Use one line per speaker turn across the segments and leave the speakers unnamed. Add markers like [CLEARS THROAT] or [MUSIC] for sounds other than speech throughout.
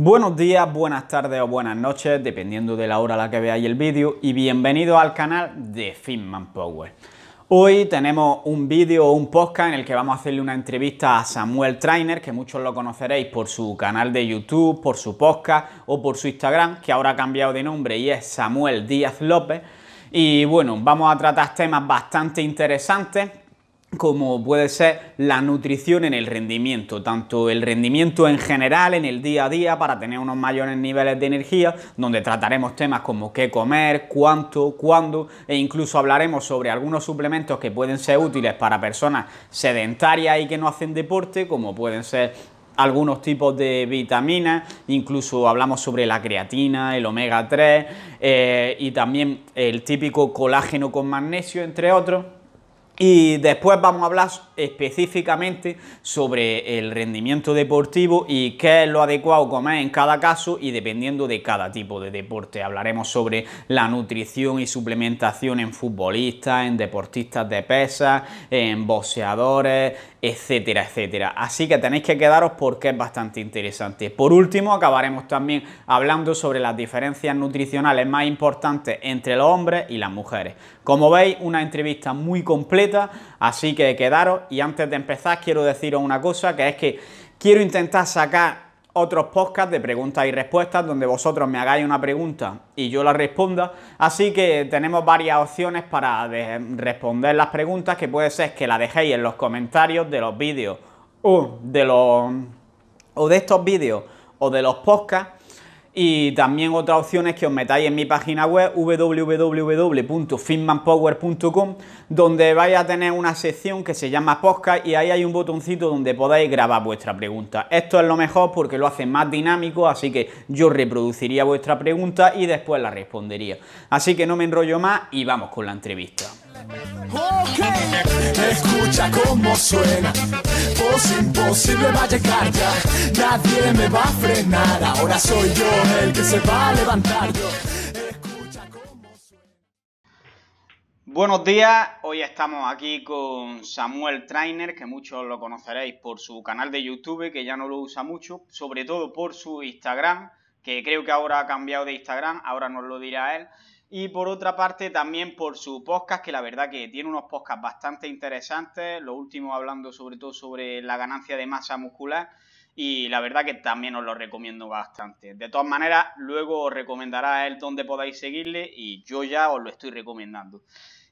Buenos días, buenas tardes o buenas noches, dependiendo de la hora a la que veáis el vídeo, y bienvenido al canal de Finman Power. Hoy tenemos un vídeo o un podcast en el que vamos a hacerle una entrevista a Samuel Trainer, que muchos lo conoceréis por su canal de YouTube, por su podcast o por su Instagram, que ahora ha cambiado de nombre y es Samuel Díaz López. Y bueno, vamos a tratar temas bastante interesantes como puede ser la nutrición en el rendimiento, tanto el rendimiento en general en el día a día para tener unos mayores niveles de energía, donde trataremos temas como qué comer, cuánto, cuándo e incluso hablaremos sobre algunos suplementos que pueden ser útiles para personas sedentarias y que no hacen deporte, como pueden ser algunos tipos de vitaminas, incluso hablamos sobre la creatina, el omega 3 eh, y también el típico colágeno con magnesio, entre otros. Y después vamos a hablar específicamente sobre el rendimiento deportivo y qué es lo adecuado comer en cada caso y dependiendo de cada tipo de deporte. Hablaremos sobre la nutrición y suplementación en futbolistas, en deportistas de pesas, en boxeadores, etcétera, etcétera. Así que tenéis que quedaros porque es bastante interesante. Por último, acabaremos también hablando sobre las diferencias nutricionales más importantes entre los hombres y las mujeres. Como veis, una entrevista muy completa Así que quedaros y antes de empezar quiero deciros una cosa, que es que quiero intentar sacar otros podcast de preguntas y respuestas donde vosotros me hagáis una pregunta y yo la responda. Así que tenemos varias opciones para responder las preguntas, que puede ser que la dejéis en los comentarios de los vídeos o de los o de estos vídeos o de los podcasts y también otra opción es que os metáis en mi página web www.finmanpower.com donde vais a tener una sección que se llama podcast y ahí hay un botoncito donde podáis grabar vuestra pregunta. Esto es lo mejor porque lo hace más dinámico, así que yo reproduciría vuestra pregunta y después la respondería. Así que no me enrollo más y vamos con la entrevista. Escucha suena. va a llegar ya. Nadie me va a frenar. Ahora soy yo el que se va a levantar. Buenos días. Hoy estamos aquí con Samuel Trainer, que muchos lo conoceréis por su canal de YouTube, que ya no lo usa mucho, sobre todo por su Instagram, que creo que ahora ha cambiado de Instagram. Ahora nos lo dirá él y por otra parte, también por su podcast, que la verdad que tiene unos podcasts bastante interesantes. Lo último hablando sobre todo sobre la ganancia de masa muscular. Y la verdad que también os lo recomiendo bastante. De todas maneras, luego os recomendará él donde podáis seguirle y yo ya os lo estoy recomendando.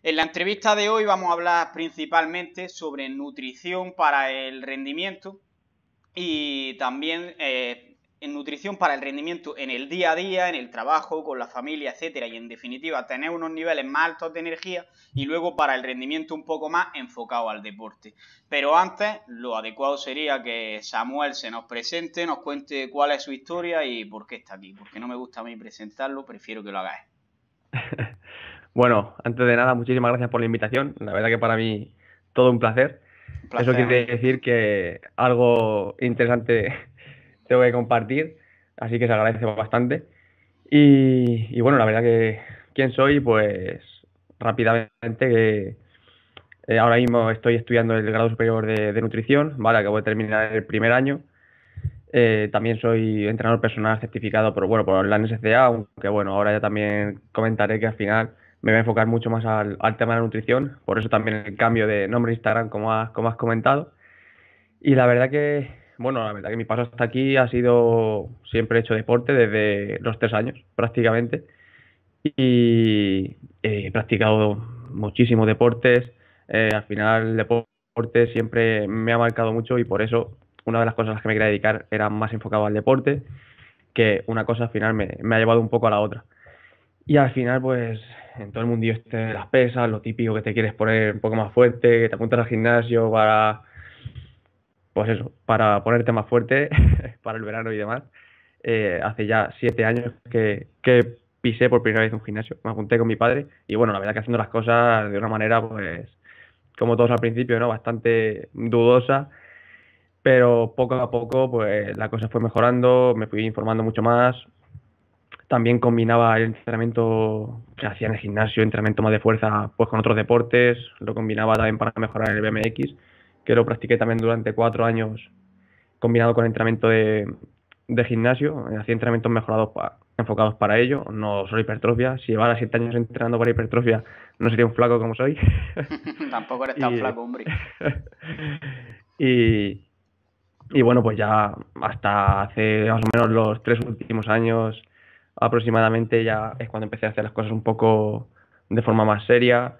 En la entrevista de hoy vamos a hablar principalmente sobre nutrición para el rendimiento y también eh, en nutrición para el rendimiento en el día a día, en el trabajo, con la familia, etcétera, y en definitiva tener unos niveles más altos de energía y luego para el rendimiento un poco más enfocado al deporte. Pero antes, lo adecuado sería que Samuel se nos presente, nos cuente cuál es su historia y por qué está aquí, porque no me gusta a mí presentarlo, prefiero que lo hagáis.
[LAUGHS] bueno, antes de nada, muchísimas gracias por la invitación, la verdad que para mí todo Un placer. Eso quiere decir que algo interesante voy a compartir, así que se agradece bastante. Y, bueno, la verdad que quién soy, pues rápidamente que eh, ahora mismo estoy estudiando el grado superior de, nutrición, vale, voy a terminar el primer año. Eh, también soy entrenador personal certificado por, bueno, por la NSCA, aunque bueno, ahora ya también comentaré que al final me voy a enfocar mucho más al, tema de la nutrición, por eso también el cambio de nombre Instagram, como has comentado. Y la verdad que bueno, la verdad que mi paso hasta aquí ha sido, siempre hecho deporte desde los tres años prácticamente y he practicado muchísimos deportes. Eh, al final el deporte siempre me ha marcado mucho y por eso una de las cosas a las que me quería dedicar era más enfocado al deporte, que una cosa al final me, ha llevado un poco a la otra. Y al final, pues, en todo el mundillo este las pesas, lo típico que te quieres poner un poco más fuerte, que te apuntas al gimnasio para pues eso, para ponerte más fuerte [LAUGHS] para el verano y demás. Eh, hace ya siete años que, pisé por primera vez un gimnasio. Me apunté con mi padre y bueno, la verdad que haciendo las cosas de una manera, pues, como todos al principio, ¿no? Bastante dudosa. Pero poco a poco, pues, la cosa fue mejorando, me fui informando mucho más. También combinaba el entrenamiento que hacía en el gimnasio, entrenamiento más de fuerza, pues con otros deportes. Lo combinaba también para mejorar el BMX que lo practiqué también durante cuatro años combinado con entrenamiento de, gimnasio, hacía entrenamientos mejorados enfocados para ello, no solo hipertrofia, si llevara siete años entrenando para hipertrofia no sería un flaco como soy.
[LAUGHS] Tampoco eres [LAUGHS] tan flaco, hombre.
[LAUGHS] y bueno, pues ya hasta hace más o menos los tres últimos años aproximadamente ya es cuando empecé a hacer las cosas un poco de forma más seria,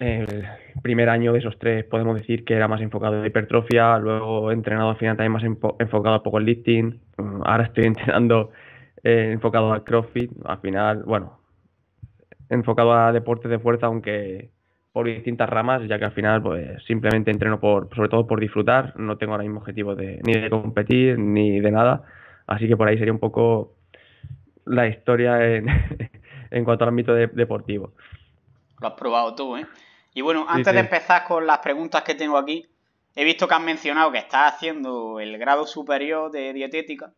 el primer año de esos tres podemos decir que era más enfocado en hipertrofia, luego he entrenado al final también más enfocado a lifting mm, ahora estoy [LAUGHS] entrenando eh, enfocado a crossfit, al final, bueno, enfocado a deportes de fuerza, aunque por distintas ramas, ya que al final pues simplemente entreno por, sobre todo por disfrutar, no tengo ahora mismo objetivo ni de competir ni de nada, así que por ahí sería un poco la historia en, [LAUGHS] cuanto al ámbito deportivo.
Lo has probado tú, ¿eh? Y bueno, antes de empezar con las preguntas que tengo aquí, he visto que has mencionado que estás haciendo el grado superior de dietética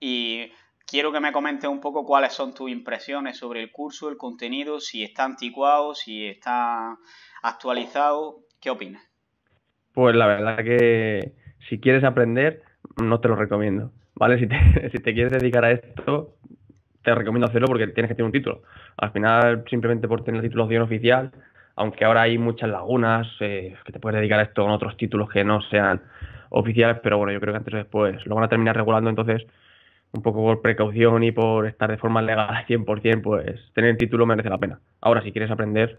y quiero que me comentes un poco cuáles son tus impresiones sobre el curso, el contenido, si está anticuado, si está actualizado, ¿qué opinas?
Pues la verdad que si quieres aprender, no te lo recomiendo, ¿vale? si te [LAUGHS] quieres dedicar a esto, te recomiendo hacerlo porque tienes que tener un título. Al final, simplemente por tener la titulación oficial, aunque ahora hay muchas lagunas, eh, que te puedes dedicar a esto con otros títulos que no sean oficiales, pero bueno, yo creo que antes o después lo van a terminar regulando, entonces un poco por precaución y por estar de forma legal al 100%, pues tener el título merece la pena. Ahora, si quieres aprender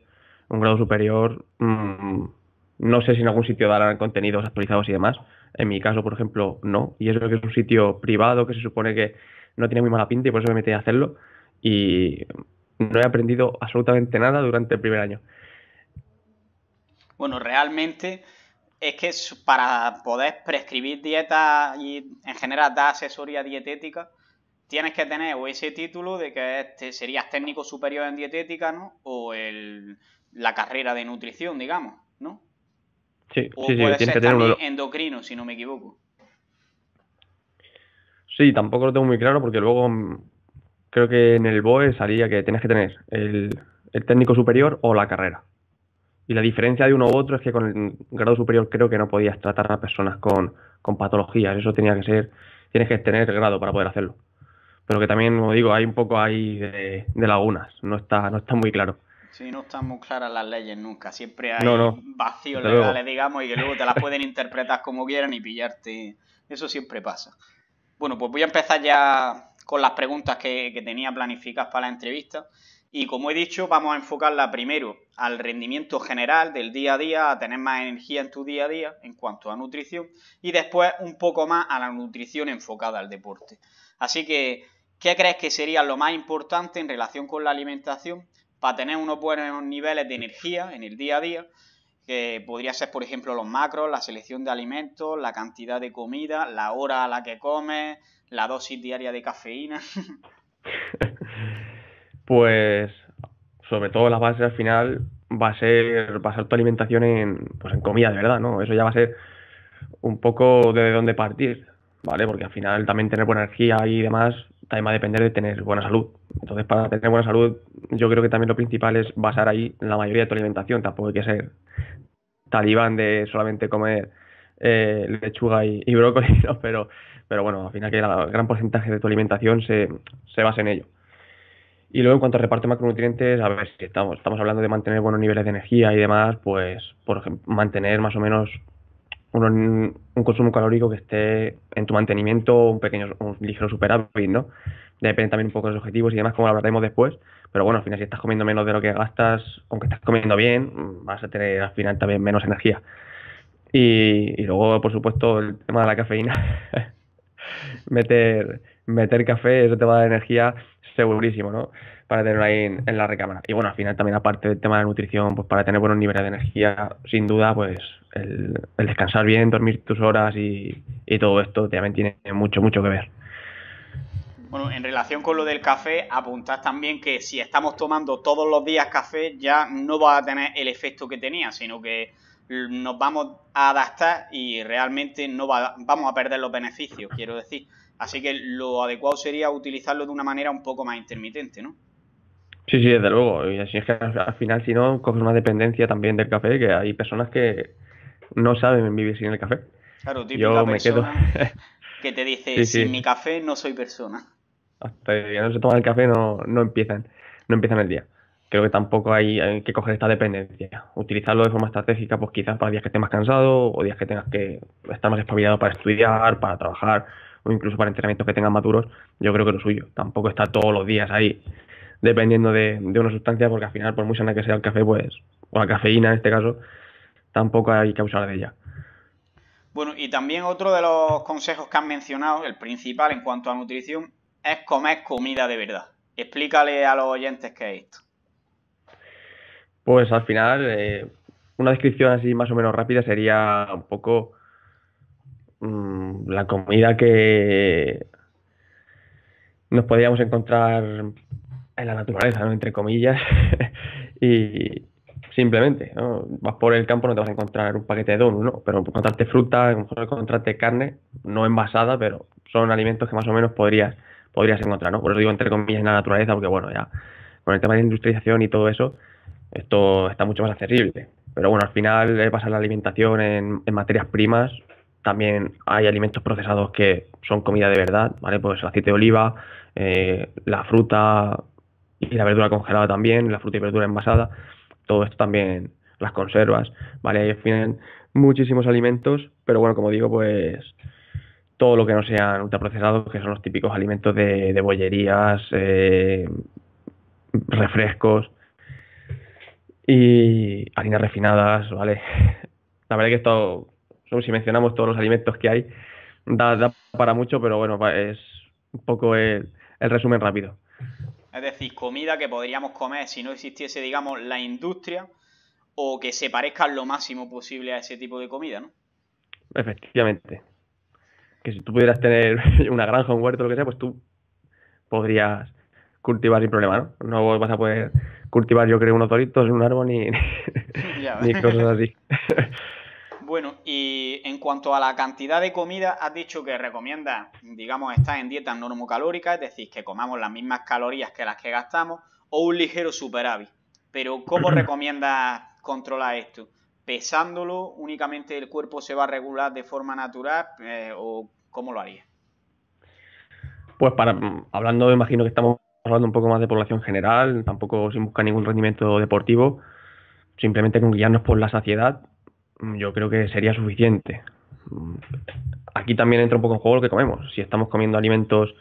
un grado superior, mm, no sé si en algún sitio darán contenidos actualizados y demás. En mi caso, por ejemplo, no. Y eso que es un sitio privado que se supone que no tiene muy mala pinta y por eso me metí a hacerlo. Y no he aprendido absolutamente nada durante el primer año.
Bueno, realmente es que para poder prescribir dietas y en general dar asesoría dietética, tienes que tener o ese título de que este serías técnico superior en dietética, ¿no? O el, la carrera de nutrición, digamos, ¿no?
Sí, o sí, puede ser
endocrino, si no me equivoco.
Sí, tampoco lo tengo muy claro porque luego mm, creo que en el BOE salía que tienes que tener el, técnico superior o la carrera. Y la diferencia de uno u otro es que con el grado superior creo que no podías tratar a personas con, patologías. Eso tenía que ser, tienes que tener el grado para poder hacerlo. Pero que también, como digo, hay un poco ahí de, lagunas. No está, no está muy claro.
Sí, no están muy claras las leyes nunca. Siempre hay vacíos legales, digamos, y que luego te las pueden interpretar como quieran y pillarte. Eso siempre pasa. Bueno, pues voy a empezar ya con las preguntas que, tenía planificadas para la entrevista. Y como he dicho, vamos a enfocarla primero al rendimiento general del día a día, a tener más energía en tu día a día en cuanto a nutrición, y después un poco más a la nutrición enfocada al deporte. Así que, ¿qué crees que sería lo más importante en relación con la alimentación para tener unos buenos niveles de energía en el día a día que podría ser, por ejemplo, los macros, la selección de alimentos, la cantidad de comida, la hora a la que comes, la dosis diaria de cafeína. [LAUGHS]
pues sobre todo la base al final va a ser basar tu alimentación en, pues en comida de verdad, ¿no? Eso ya va a ser un poco de dónde partir, ¿vale? Porque al final también tener buena energía y demás también va a depender de tener buena salud. Entonces, para tener buena salud, yo creo que también lo principal es basar ahí la mayoría de tu alimentación. Tampoco hay que ser talibán de solamente comer eh, lechuga y, brócoli, [LAUGHS] pero, pero bueno, al final que el gran porcentaje de tu alimentación se, se basa en ello. Y luego en cuanto a reparto de macronutrientes, a ver si estamos, estamos hablando de mantener buenos niveles de energía y demás, pues por ejemplo, mantener más o menos un, consumo calórico que esté en tu mantenimiento, un pequeño, un ligero superávit, ¿no? Depende también un poco de los objetivos y demás, como lo hablaremos después. Pero bueno, al final, si estás comiendo menos de lo que gastas, aunque estás comiendo bien, vas a tener al final también menos energía. Y, luego, por supuesto, el tema de la cafeína. [LAUGHS] meter, meter café, eso te va a dar energía segurísimo, ¿no? para tenerlo ahí en, la recámara. Y bueno, al final también aparte del tema de la nutrición, pues para tener buenos niveles de energía, sin duda, pues el, descansar bien, dormir tus horas y, todo esto también tiene mucho, mucho que ver.
Bueno, en relación con lo del café, apuntas también que si estamos tomando todos los días café, ya no va a tener el efecto que tenía, sino que nos vamos a adaptar y realmente no vamos a perder los beneficios, quiero decir. Así que lo adecuado sería utilizarlo de una manera un poco más intermitente, ¿no?
Sí, sí, desde luego. Y así es que al final, si no, coges una dependencia también del café, que hay personas que no saben vivir sin el café. Claro, típica Yo [LAUGHS] que te dice, sin mi
café no soy persona.
Hasta que no se toman el café no, empiezan, no empiezan el día. Creo que tampoco hay, que coger esta dependencia. Utilizarlo de forma estratégica, pues quizás para días que estés más cansado o días que tengas que estar más espabilado para estudiar, para trabajar o incluso para entrenamientos que tengan maduros. Yo creo que lo suyo. Tampoco está todos los días ahí dependiendo de, una sustancia, porque al final, por muy sana que sea el café, pues, o la cafeína en este caso, tampoco hay que abusar de ella.
Bueno, y también otro de los consejos que han mencionado, el principal en cuanto a nutrición, es comer comida de verdad. Explícale a los oyentes qué es esto.
Pues al final, eh, una descripción así más o menos rápida sería un poco mm, la comida que nos podríamos encontrar la naturaleza, ¿no? entre comillas, [LAUGHS] y simplemente, vas por el campo no te vas a encontrar un paquete de donuts, ¿no? pero encontrarte fruta, encontrarte carne, no envasada, pero son alimentos que más o menos podrías, podrías encontrar, ¿no? por eso digo entre comillas en la naturaleza, porque bueno, ya con el tema de la industrialización y todo eso, esto está mucho más accesible. Pero bueno, al final eh, ...pasar la alimentación en, materias primas, también hay alimentos procesados que son comida de verdad, ¿vale? Pues el aceite de oliva, eh, la fruta, y la verdura congelada también, la fruta y verdura envasada, todo esto también, las conservas, ¿vale? Ahí tienen muchísimos alimentos, pero bueno, como digo, pues todo lo que no sean ultraprocesados, que son los típicos alimentos de, bollerías, eh, refrescos y harinas refinadas, ¿vale? La verdad que esto, si mencionamos todos los alimentos que hay, da, para mucho, pero bueno, es un poco el resumen rápido.
Es decir, comida que podríamos comer si no existiese, digamos, la industria o que se parezca lo máximo posible a ese tipo de comida, ¿no?
Efectivamente. Que si tú pudieras tener [LAUGHS] una granja, un huerto, lo que sea, pues tú podrías cultivar sin problema, ¿no? No vas a poder cultivar, yo creo, unos en un árbol ni, [LAUGHS] ni cosas así. [LAUGHS]
cuanto a la cantidad de comida, has dicho que recomienda, digamos, estar en dieta normocalórica, es decir, que comamos las mismas calorías que las que gastamos, o un ligero superávit. Pero, ¿cómo [CLEARS THROAT] recomienda controlar esto? ¿Pesándolo únicamente el cuerpo se va a regular de forma natural eh, o cómo lo haría?
Pues para, hablando, imagino que estamos hablando un poco más de población general, tampoco sin buscar ningún rendimiento deportivo, simplemente con guiarnos por la saciedad Mm, yo creo que sería suficiente. Mm, aquí también entra un poco en juego lo que comemos. Si estamos comiendo alimentos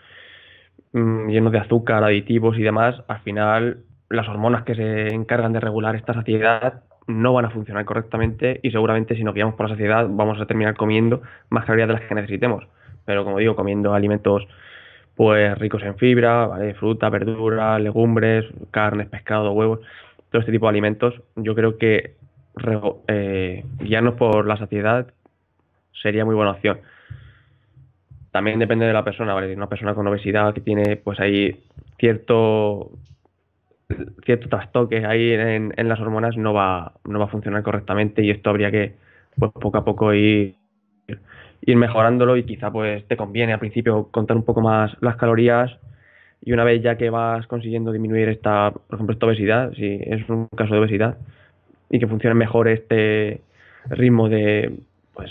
mm, llenos de azúcar, aditivos y demás, al final las hormonas que se encargan de regular esta saciedad no van a funcionar correctamente y seguramente si nos guiamos por la saciedad vamos a terminar comiendo más calorías de las que necesitemos. Pero como digo, comiendo alimentos pues ricos en fibra, fruta, verdura, legumbres, carnes, pescado, huevos, todo este tipo de alimentos, yo creo que guiarnos eh, por la saciedad sería muy buena opción. También depende de la persona, Una persona con obesidad que tiene, pues ahí cierto cierto trastoque ahí en, en, las hormonas no va, no va a funcionar correctamente y esto habría que pues poco a poco ir, ir mejorándolo y quizá pues te conviene al principio contar un poco más las calorías y una vez ya que vas consiguiendo disminuir esta, por ejemplo, esta obesidad, si es un caso de obesidad, y que funcione mejor este ritmo de, pues,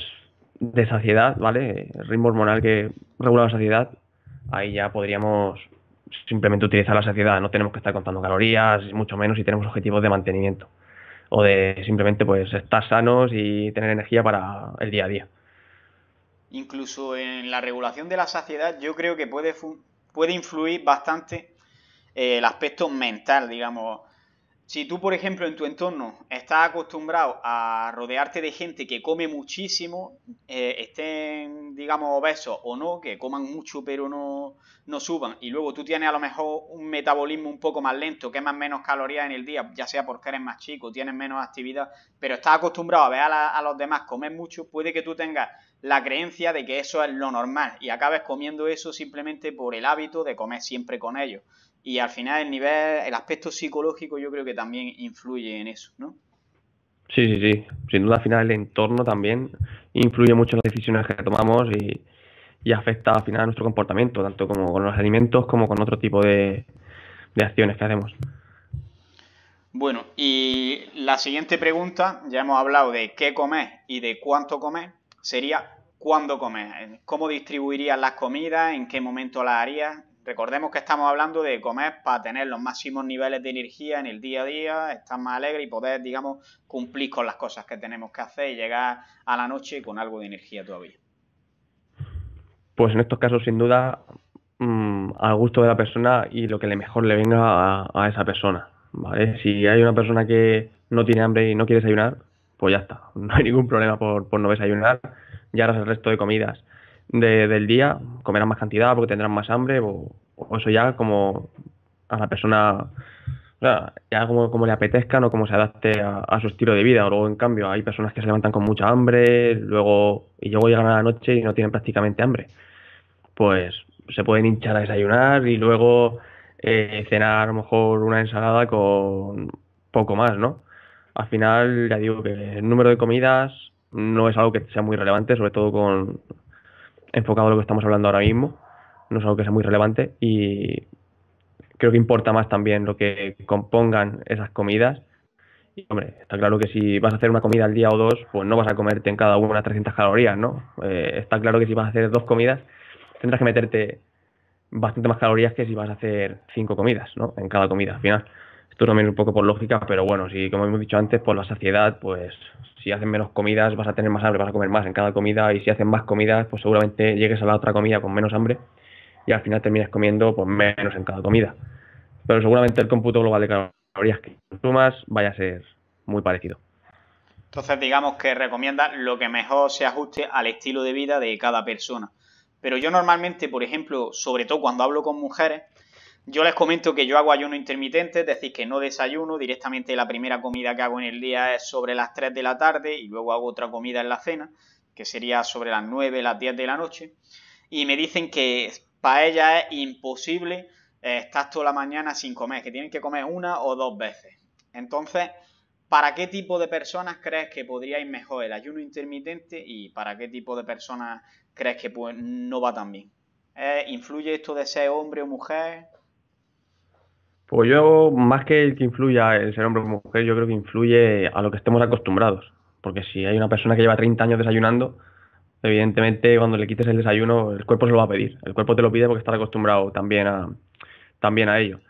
de saciedad, ¿vale? El ritmo hormonal que regula la saciedad, ahí ya podríamos simplemente utilizar la saciedad, no tenemos que estar contando calorías, mucho menos si tenemos objetivos de mantenimiento o de simplemente pues estar sanos y tener energía para el día a día.
Incluso en la regulación de la saciedad yo creo que puede, puede influir bastante eh, el aspecto mental, digamos. Si tú, por ejemplo, en tu entorno estás acostumbrado a rodearte de gente que come muchísimo, eh, estén, digamos, obesos o no, que coman mucho pero no, no suban, y luego tú tienes a lo mejor un metabolismo un poco más lento, quemas menos calorías en el día, ya sea porque eres más chico, tienes menos actividad, pero estás acostumbrado a ver a, a los demás comer mucho, puede que tú tengas la creencia de que eso es lo normal y acabes comiendo eso simplemente por el hábito de comer siempre con ellos. Y al final el nivel, el aspecto psicológico yo creo que también influye en eso, ¿no?
Sí, sí, sí. Sin duda al final el entorno también influye mucho en las decisiones que tomamos y, afecta al final a nuestro comportamiento, tanto como con los alimentos como con otro tipo de, acciones que haremos.
Bueno, y la siguiente pregunta, ya hemos hablado de qué comer y de cuánto comer, sería cuándo comer, cómo distribuirías las comidas, en qué momento las harías, Recordemos que estamos hablando de comer para tener los máximos niveles de energía en el día a día, estar más alegre y poder, digamos, cumplir con las cosas que tenemos que hacer y llegar a la noche con algo de energía todavía.
Pues en estos casos, sin duda, mm, al gusto de la persona y lo que le mejor le venga a, esa persona. Si hay una persona que no tiene hambre y no quiere desayunar, pues ya está, [LAUGHS] no hay ningún problema por, no desayunar. Ya es el resto de comidas del día, comerán más cantidad porque tendrán más hambre o, eso ya como a la persona ya como, le apetezca no como se adapte a, su estilo de vida. Luego, en cambio, hay personas que se levantan con mucha hambre luego y luego llegan a la noche y no tienen prácticamente hambre. Pues se pueden hinchar a desayunar y luego eh, cenar a lo mejor una ensalada con poco más, ¿no? Al final, ya digo que el número de comidas no es algo que sea muy relevante, sobre todo con enfocado a lo que estamos hablando ahora mismo, no es algo que sea muy relevante y creo que importa más también lo que compongan esas comidas. Y, hombre, está claro que si vas a hacer una comida al día o dos, pues no vas a comerte en cada una 300 calorías, ¿no? Eh, está claro que si vas a hacer dos comidas, tendrás que meterte bastante más calorías que si vas a hacer cinco comidas, ¿no? En cada comida, al final. Esto también un poco por lógica, pero bueno, si como hemos dicho antes, por la saciedad, pues si hacen menos comidas vas a tener más hambre, vas a comer más en cada comida y si hacen más comidas pues seguramente llegues a la otra comida con menos hambre y al final termines comiendo pues menos en cada comida. Pero seguramente el cómputo global de calorías que consumas vaya a ser muy parecido.
Entonces digamos que recomienda... lo que mejor se ajuste al estilo de vida de cada persona. Pero yo normalmente, por ejemplo, sobre todo cuando hablo con mujeres, yo les comento que yo hago ayuno intermitente, es decir, que no desayuno, directamente la primera comida que hago en el día es sobre las 3 de la tarde y luego hago otra comida en la cena, que sería sobre las 9, las 10 de la noche. Y me dicen que para ella es imposible eh, estar toda la mañana sin comer, que tienen que comer una o dos veces. Entonces, ¿para qué tipo de personas crees que podría ir mejor el ayuno intermitente y para qué tipo de personas crees que pues, no va tan bien? Eh, ¿Influye esto de ser hombre o mujer?
Pues yo, más que el que influya el ser hombre o mujer, yo creo que influye a lo que estemos acostumbrados. Porque si hay una persona que lleva 30 años desayunando, evidentemente cuando le quites el desayuno, el cuerpo se lo va a pedir. El cuerpo te lo pide porque está acostumbrado también a, también a ello.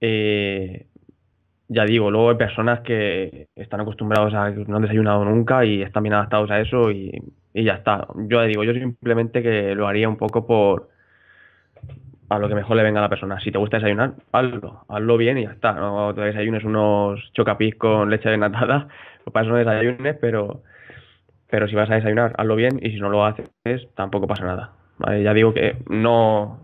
Eh, ya digo, luego hay personas que están acostumbrados a que no han desayunado nunca y están bien adaptados a eso y, ya está. Yo digo, yo simplemente que lo haría un poco por, a lo que mejor le venga a la persona. Si te gusta desayunar, hazlo, hazlo bien y ya está. No te desayunes unos chocapis con leche desnatada, [LAUGHS] pasa pues para eso no desayunes, pero, pero si vas a desayunar, hazlo bien y si no lo haces, tampoco pasa nada. Ya digo que no,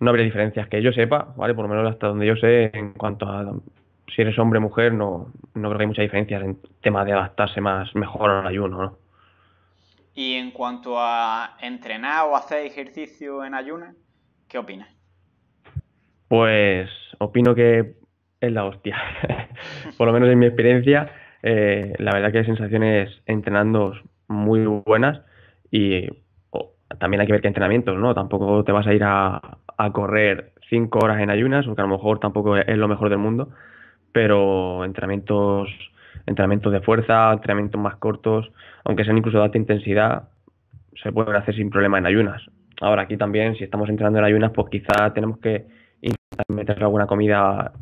no habría diferencias que yo sepa, ¿vale? Por lo menos hasta donde yo sé, en cuanto a si eres hombre o mujer, no, no creo que hay muchas diferencias en tema de adaptarse más mejor al ayuno,
Y en cuanto a entrenar o hacer ejercicio en ayunas, ¿Qué opinas?
Pues opino que es la hostia. [LAUGHS] Por lo menos en mi experiencia, eh, la verdad que hay sensaciones entrenando muy buenas y también hay que ver qué entrenamientos, ¿no? Tampoco te vas a ir a, a correr cinco horas en ayunas, porque a lo mejor tampoco es lo mejor del mundo, pero entrenamientos, entrenamientos de fuerza, entrenamientos más cortos, aunque sean incluso de alta intensidad, se pueden hacer sin problema en ayunas. Ahora aquí también, si estamos entrenando en ayunas, pues quizá tenemos que intentar meter alguna comida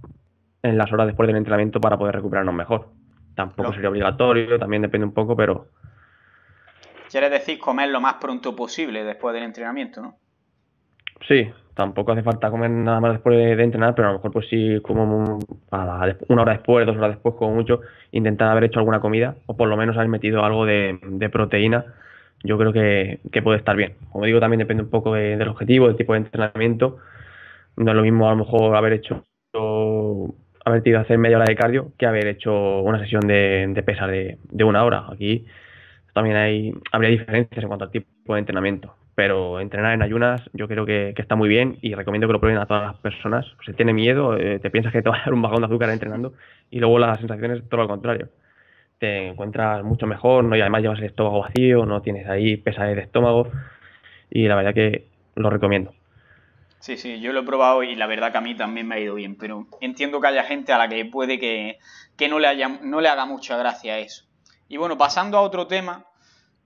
en las horas después del entrenamiento para poder recuperarnos mejor. Tampoco sería obligatorio, también depende un poco, pero...
quiere decir comer lo más pronto posible después del entrenamiento, ¿no?
Sí, tampoco hace falta comer nada más después de, entrenar, pero a lo mejor pues sí como una hora después, dos horas después, como mucho, intentar haber hecho alguna comida o por lo menos haber metido algo de proteína yo creo que, puede estar bien. Como digo, también depende un poco del objetivo, del tipo de entrenamiento. No es lo mismo a lo mejor haber hecho, haber tenido a hacer media hora de cardio que haber hecho una sesión de, de pesas de, una hora. Aquí también hay, habría diferencias en cuanto al tipo de entrenamiento. Pero entrenar en ayunas yo creo que, está muy bien y recomiendo que lo prueben a todas las personas. Si tiene miedo, eh, te piensas que te va a dar un bajón de azúcar entrenando y luego las sensaciones todo lo contrario te encuentras mucho mejor, ¿no? Y además llevas el estómago vacío, no tienes ahí pesadez de estómago. Y la verdad que lo recomiendo.
Sí, sí, yo lo he probado y la verdad que a mí también me ha ido bien, pero entiendo que haya gente a la que puede que, no, le no le haga mucha gracia eso. Y bueno, pasando a otro tema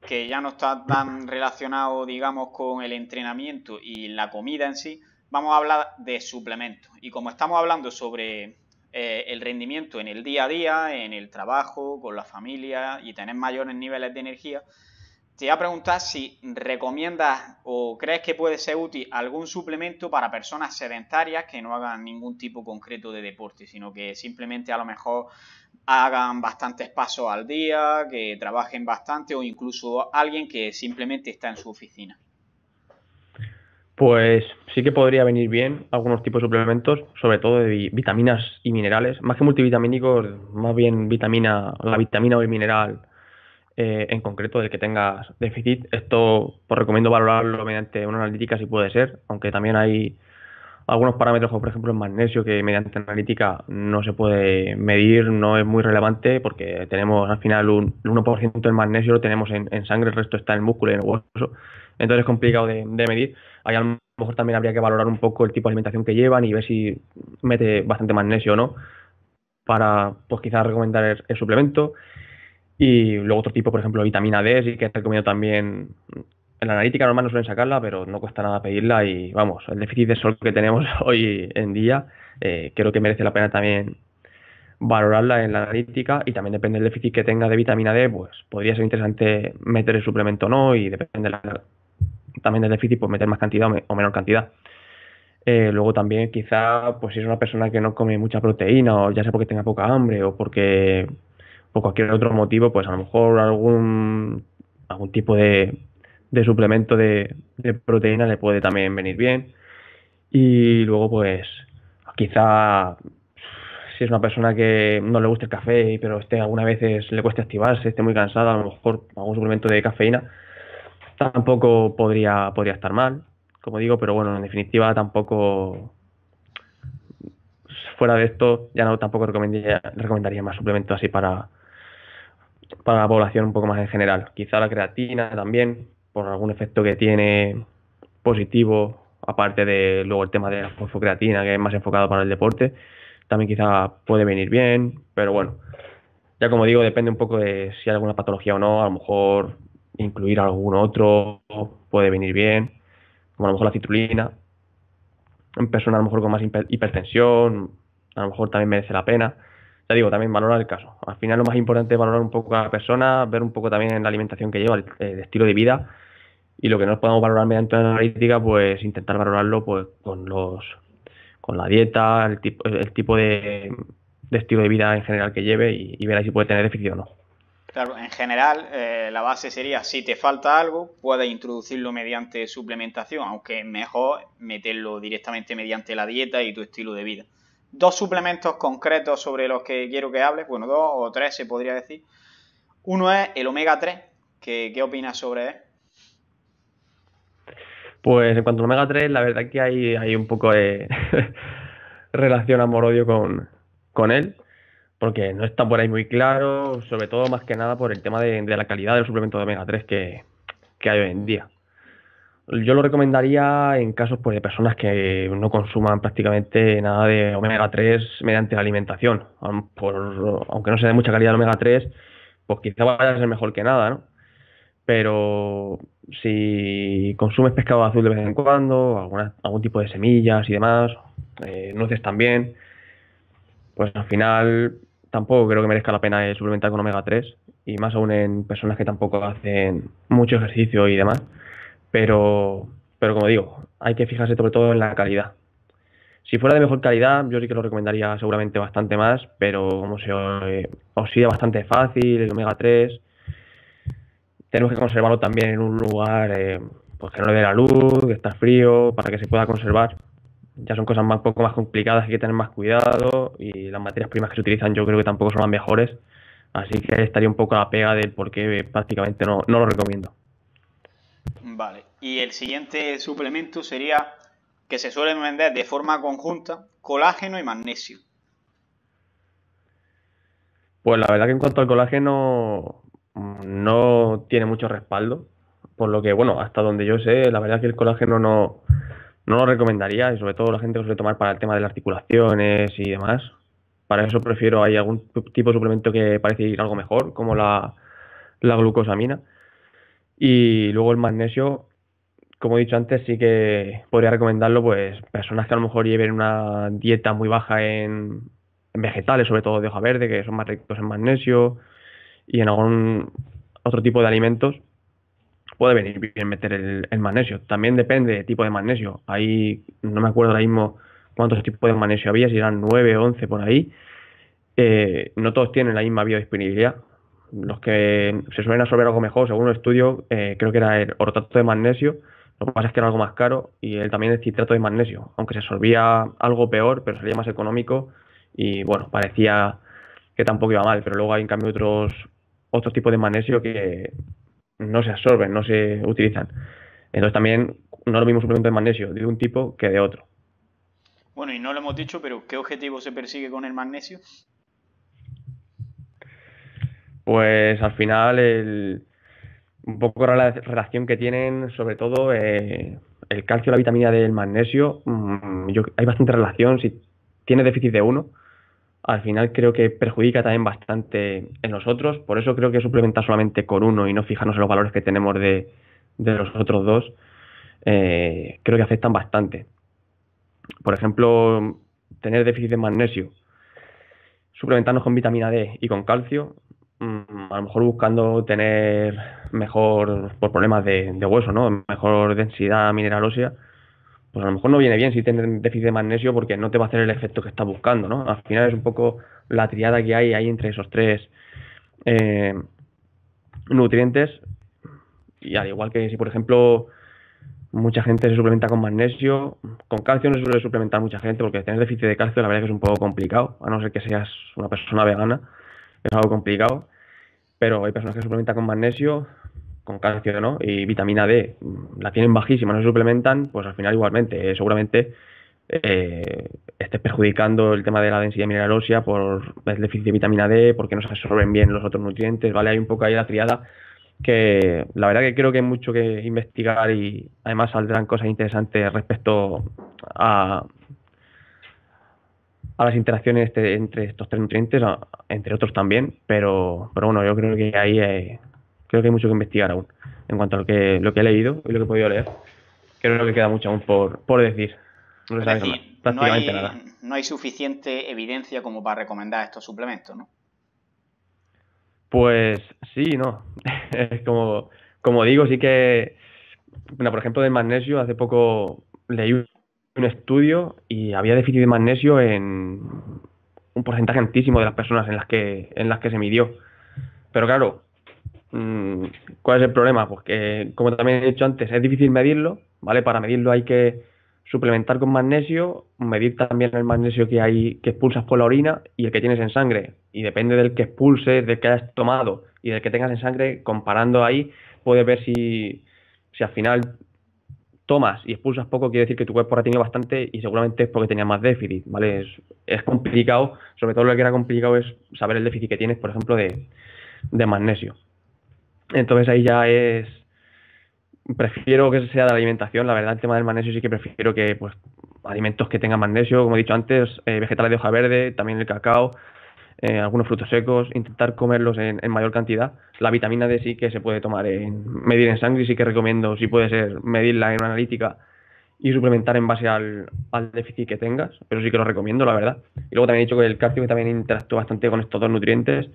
que ya no está tan relacionado, digamos, con el entrenamiento y la comida en sí, vamos a hablar de suplementos. Y como estamos hablando sobre eh, el rendimiento en el día a día, en el trabajo, con la familia y tener mayores niveles de energía, te voy a preguntar si recomiendas o crees que puede ser útil algún suplemento para personas sedentarias que no hagan ningún tipo concreto de deporte, sino que simplemente a lo mejor hagan bastantes pasos al día, que trabajen bastante o incluso alguien que simplemente está en su oficina
pues sí que podría venir bien algunos tipos de suplementos, sobre todo de vitaminas y minerales, más que multivitamínicos, más bien vitamina, la vitamina o el mineral eh, en concreto del que tengas déficit. Esto os pues, recomiendo valorarlo mediante una analítica si puede ser, aunque también hay algunos parámetros como por ejemplo el magnesio que mediante analítica no se puede medir, no es muy relevante porque tenemos al final un 1% del magnesio lo tenemos en, sangre, el resto está en el músculo y en el hueso. Entonces es complicado de, medir. Ahí a lo mejor también habría que valorar un poco el tipo de alimentación que llevan y ver si mete bastante magnesio o no para pues quizás recomendar el, suplemento. Y luego otro tipo, por ejemplo, vitamina D, sí que recomiendo también. En la analítica normal no suelen sacarla, pero no cuesta nada pedirla y vamos, el déficit de sol que tenemos [LAUGHS] hoy en día eh, creo que merece la pena también valorarla en la analítica y también depende del déficit que tenga de vitamina D, pues podría ser interesante meter el suplemento o no y depende de la también del déficit, pues meter más cantidad o, menor cantidad. Eh, luego también quizá, pues si es una persona que no come mucha proteína, o ya sea porque tenga poca hambre, o porque por cualquier otro motivo, pues a lo mejor algún, algún tipo de, de suplemento de, proteína le puede también venir bien. Y luego, pues quizá si es una persona que no le gusta el café, pero esté algunas veces le cueste activarse, esté muy cansada, a lo mejor algún suplemento de cafeína tampoco podría, podría estar mal, como digo, pero bueno, en definitiva tampoco fuera de esto ya no tampoco recomendaría, recomendaría más suplementos así para, para la población un poco más en general. Quizá la creatina también, por algún efecto que tiene positivo, aparte de luego el tema de la fosfocreatina, que es más enfocado para el deporte, también quizá puede venir bien, pero bueno, ya como digo, depende un poco de si hay alguna patología o no, a lo mejor incluir algún otro, puede venir bien, como a lo mejor la citrulina. En persona a lo mejor con más hipertensión, a lo mejor también merece la pena. Ya digo, también valorar el caso. Al final lo más importante es valorar un poco a la persona, ver un poco también en la alimentación que lleva, el, estilo de vida y lo que no podemos valorar mediante la analítica, pues intentar valorarlo pues con los con la dieta, el tipo, el tipo de, estilo de vida en general que lleve y, y ver si puede tener déficit o no
en general eh, la base sería si te falta algo, puedes introducirlo mediante suplementación, aunque es mejor meterlo directamente mediante la dieta y tu estilo de vida. Dos suplementos concretos sobre los que quiero que hables, bueno, dos o tres se podría decir. Uno es el omega 3, que, ¿qué opinas sobre él?
Pues en cuanto al omega 3, la verdad que hay, un poco de [LAUGHS] relación amor-odio con él, porque no está por ahí muy claro, sobre todo más que nada por el tema de, la calidad del suplemento de omega 3 que, hay hoy en día. Yo lo recomendaría en casos pues, de personas que no consuman prácticamente nada de omega 3 mediante la alimentación. aunque no sea de mucha calidad el omega 3, pues quizá vaya a ser mejor que nada, ¿no? Pero si consumes pescado azul de vez en cuando, algún tipo de semillas y demás, eh, nueces también, pues al final tampoco creo que merezca la pena el suplementar con omega 3 y más aún en personas que tampoco hacen mucho ejercicio y demás. Pero, pero como digo, hay que fijarse sobre todo en la calidad. Si fuera de mejor calidad, yo sí que lo recomendaría seguramente bastante más, pero como se bastante fácil, el omega 3, tenemos que conservarlo también en un lugar eh, pues que no le dé la luz, que está frío, para que se pueda conservar ya son cosas un poco más complicadas, hay que tener más cuidado y las materias primas que se utilizan yo creo que tampoco son las mejores, así que estaría un poco a la pega del por qué prácticamente no, no lo recomiendo.
Vale, y el siguiente suplemento sería que se suelen vender de forma conjunta colágeno y magnesio.
Pues la verdad que en cuanto al colágeno no tiene mucho respaldo, por lo que, bueno, hasta donde yo sé, la verdad que el colágeno no, no lo recomendaría, y sobre todo la gente que suele tomar para el tema de las articulaciones y demás. Para eso prefiero, hay algún tipo de suplemento que parece ir algo mejor, como la, glucosamina. Y luego el magnesio, como he dicho antes, sí que podría recomendarlo pues personas que a lo mejor lleven una dieta muy baja en, vegetales, sobre todo de hoja verde, que son más ricos en magnesio, y en algún otro tipo de alimentos puede venir bien meter el, magnesio. También depende del tipo de magnesio. Ahí no me acuerdo ahora mismo cuántos tipos de magnesio había, si eran 9 o 11 por ahí. Eh, no todos tienen la misma biodisponibilidad. Los que se suelen absorber algo mejor, según un estudio, eh, creo que era el orotato de magnesio. Lo que pasa es que era algo más caro y él también el citrato de magnesio, aunque se absorbía algo peor, pero sería más económico y bueno, parecía que tampoco iba mal, pero luego hay en cambio otros otros tipos de magnesio que, no se absorben, no se utilizan. Entonces también no lo mismo suplemento de magnesio de un tipo que de otro.
Bueno, y no lo hemos dicho, pero ¿qué objetivo se persigue con el magnesio?
Pues al final el, un poco la relación que tienen sobre todo eh, el calcio la vitamina del magnesio, mm, hay bastante relación, si tiene déficit de uno, al final creo que perjudica también bastante en los otros, Por eso creo que suplementar solamente con uno y no fijarnos en los valores que tenemos de, los otros dos, eh, creo que afectan bastante. Por ejemplo, tener déficit de magnesio, suplementarnos con vitamina D y con calcio, mm, a lo mejor buscando tener mejor, por problemas de, de hueso, ¿no? mejor densidad mineral ósea pues a lo mejor no viene bien si tienes déficit de magnesio porque no te va a hacer el efecto que estás buscando, ¿no? Al final es un poco la triada que hay ahí entre esos tres eh, nutrientes. Y al igual que si, por ejemplo, mucha gente se suplementa con magnesio, con calcio no se suele suplementar mucha gente porque tener déficit de calcio la verdad es que es un poco complicado, a no ser que seas una persona vegana, es algo complicado. Pero hay personas que suplementan con magnesio, con calcio ¿no? y vitamina D mm, la tienen bajísima, no se suplementan, pues al final igualmente, eh, seguramente eh, esté perjudicando el tema de la densidad mineral ósea por el déficit de vitamina D, porque no se absorben bien los otros nutrientes, ¿vale? Hay un poco ahí la triada que la verdad que creo que hay mucho que investigar y además saldrán cosas interesantes respecto a, las interacciones este, entre estos tres nutrientes, entre otros también, pero, pero bueno, yo creo que ahí... hay eh, creo que hay mucho que investigar aún en cuanto a lo que, lo que he leído y lo que he podido leer. Creo que queda mucho aún por, decir. No lo sabes hay, nada.
No hay suficiente evidencia como para recomendar estos suplementos, ¿no?
Pues sí, no. [LAUGHS] como, como digo, sí que. Bueno, por ejemplo, de magnesio, hace poco leí un estudio y había déficit de magnesio en un porcentaje altísimo de las personas en las que, en las que se midió. Pero claro, Mm, ¿Cuál es el problema? Pues que, como también he dicho antes, es difícil medirlo, ¿vale? Para medirlo hay que suplementar con magnesio, medir también el magnesio que hay que expulsas por la orina y el que tienes en sangre. Y depende del que expulses, del que hayas tomado y del que tengas en sangre, comparando ahí, puedes ver si, si al final tomas y expulsas poco, quiere decir que tu cuerpo ha tiene bastante y seguramente es porque tenía más déficit, ¿vale? Es, complicado, sobre todo lo que era complicado es saber el déficit que tienes, por ejemplo, de magnesio. Entonces ahí ya es... Prefiero que sea de la alimentación, la verdad el tema del magnesio sí que prefiero que pues, alimentos que tengan magnesio, como he dicho antes, eh, vegetales de hoja verde, también el cacao, eh, algunos frutos secos, intentar comerlos en, mayor cantidad. La vitamina D sí que se puede tomar en medir en sangre sí que recomiendo, sí puede ser, medirla en una analítica y suplementar en base al, al, déficit que tengas, pero sí que lo recomiendo, la verdad. Y luego también he dicho que el calcio que también interactúa bastante con estos dos nutrientes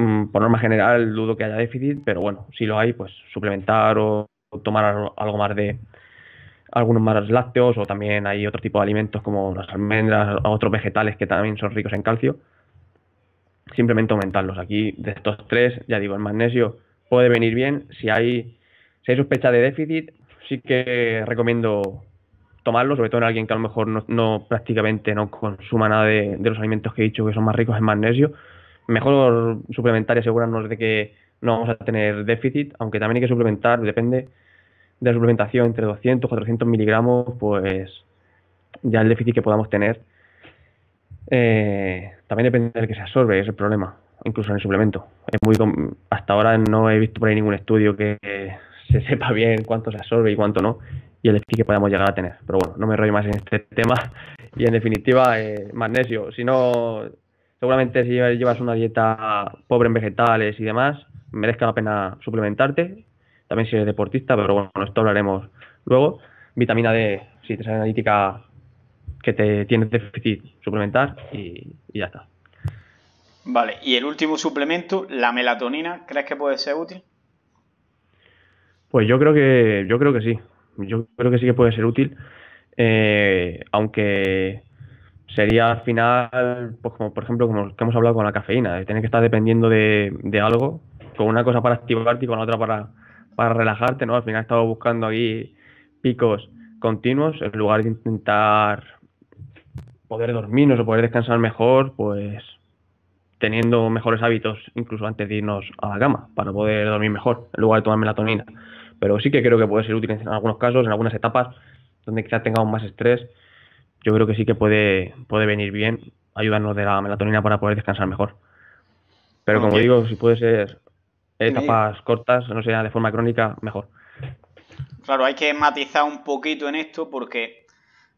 Mm, por norma general dudo que haya déficit, pero bueno, si lo hay, pues suplementar o tomar algo más de algunos más lácteos o también hay otro tipo de alimentos como las almendras o otros vegetales que también son ricos en calcio. Simplemente aumentarlos. Aquí de estos tres, ya digo, el magnesio puede venir bien. Si hay, si hay sospecha de déficit, sí que recomiendo tomarlo, sobre todo en alguien que a lo mejor no, prácticamente no consuma nada de los alimentos que he dicho que son más ricos en magnesio mejor suplementar y asegurarnos de que no vamos a tener déficit, aunque también hay que suplementar, depende de la suplementación, entre 200 400 miligramos, pues ya el déficit que podamos tener. Eh, también depende del que se absorbe, es el problema, incluso en el suplemento. Es muy hasta ahora no he visto por ahí ningún estudio que se sepa bien cuánto se absorbe y cuánto no, y el déficit que podamos llegar a tener. Pero bueno, no me rollo más en este [LAUGHS] tema. Y en definitiva, eh, magnesio, si no seguramente si llevas una dieta pobre en vegetales y demás, merezca la pena suplementarte. También si eres deportista, pero bueno, esto hablaremos luego. Vitamina D, si te sale analítica que te tienes déficit, suplementar y, ya está.
Vale, y el último suplemento, la melatonina, ¿crees que puede ser útil?
Pues yo creo que yo creo que sí. Yo creo que sí que puede ser útil. Eh, aunque sería al final, pues como por ejemplo, como que hemos hablado con la cafeína, de tener que estar dependiendo de, algo, con una cosa para activarte y con otra para, relajarte, ¿no? Al final he estado buscando ahí picos continuos, en lugar de intentar poder dormirnos o poder descansar mejor, pues teniendo mejores hábitos incluso antes de irnos a la cama para poder dormir mejor en lugar de tomar melatonina. Pero sí que creo que puede ser útil en algunos casos, en algunas etapas donde quizás tengamos más estrés yo creo que sí que puede, puede venir bien ayudarnos de la melatonina para poder descansar mejor. Pero como digo, si puede ser etapas cortas, no sea de forma crónica, mejor.
Claro, hay que matizar un poquito en esto porque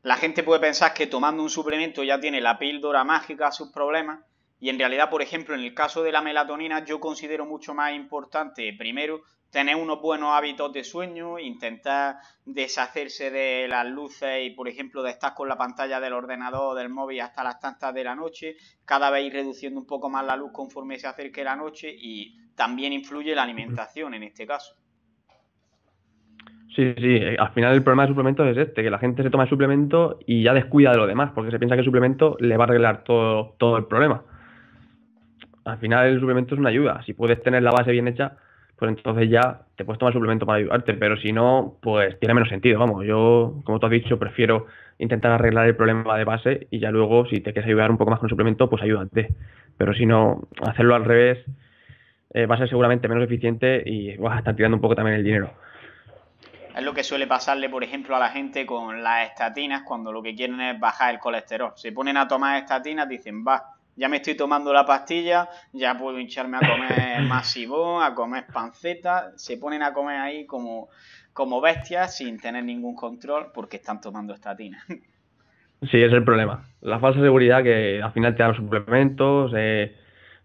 la gente puede pensar que tomando un suplemento ya tiene la píldora mágica a sus problemas y en realidad, por ejemplo, en el caso de la melatonina, yo considero mucho más importante, primero, tener unos buenos hábitos de sueño, intentar deshacerse de las luces y, por ejemplo, de estar con la pantalla del ordenador o del móvil hasta las tantas de la noche, cada vez ir reduciendo un poco más la luz conforme se acerque la noche y también influye la alimentación en este caso.
Sí, sí, eh, al final el problema de suplementos es este, que la gente se toma el suplemento y ya descuida de lo demás, porque se piensa que el suplemento le va a arreglar todo, todo el problema al final el suplemento es una ayuda. Si puedes tener la base bien hecha, pues entonces ya te puedes tomar suplemento para ayudarte, pero si no, pues tiene menos sentido. Vamos, yo, como tú has dicho, prefiero intentar arreglar el problema de base y ya luego, si te quieres ayudar un poco más con suplemento, pues ayúdate. Pero si no, hacerlo al revés eh, va a ser seguramente menos eficiente y vas a estar tirando un poco también el dinero.
Es lo que suele pasarle, por ejemplo, a la gente con las estatinas cuando lo que quieren es bajar el colesterol. Se ponen a tomar estatinas, dicen, va, ya me estoy tomando la pastilla, ya puedo hincharme a comer [LAUGHS] masivo, a comer panceta, se ponen a comer ahí como, como bestias sin tener ningún control porque están tomando estatina.
[LAUGHS] Sí, es el problema. La falsa seguridad que al final te dan los suplementos, eh,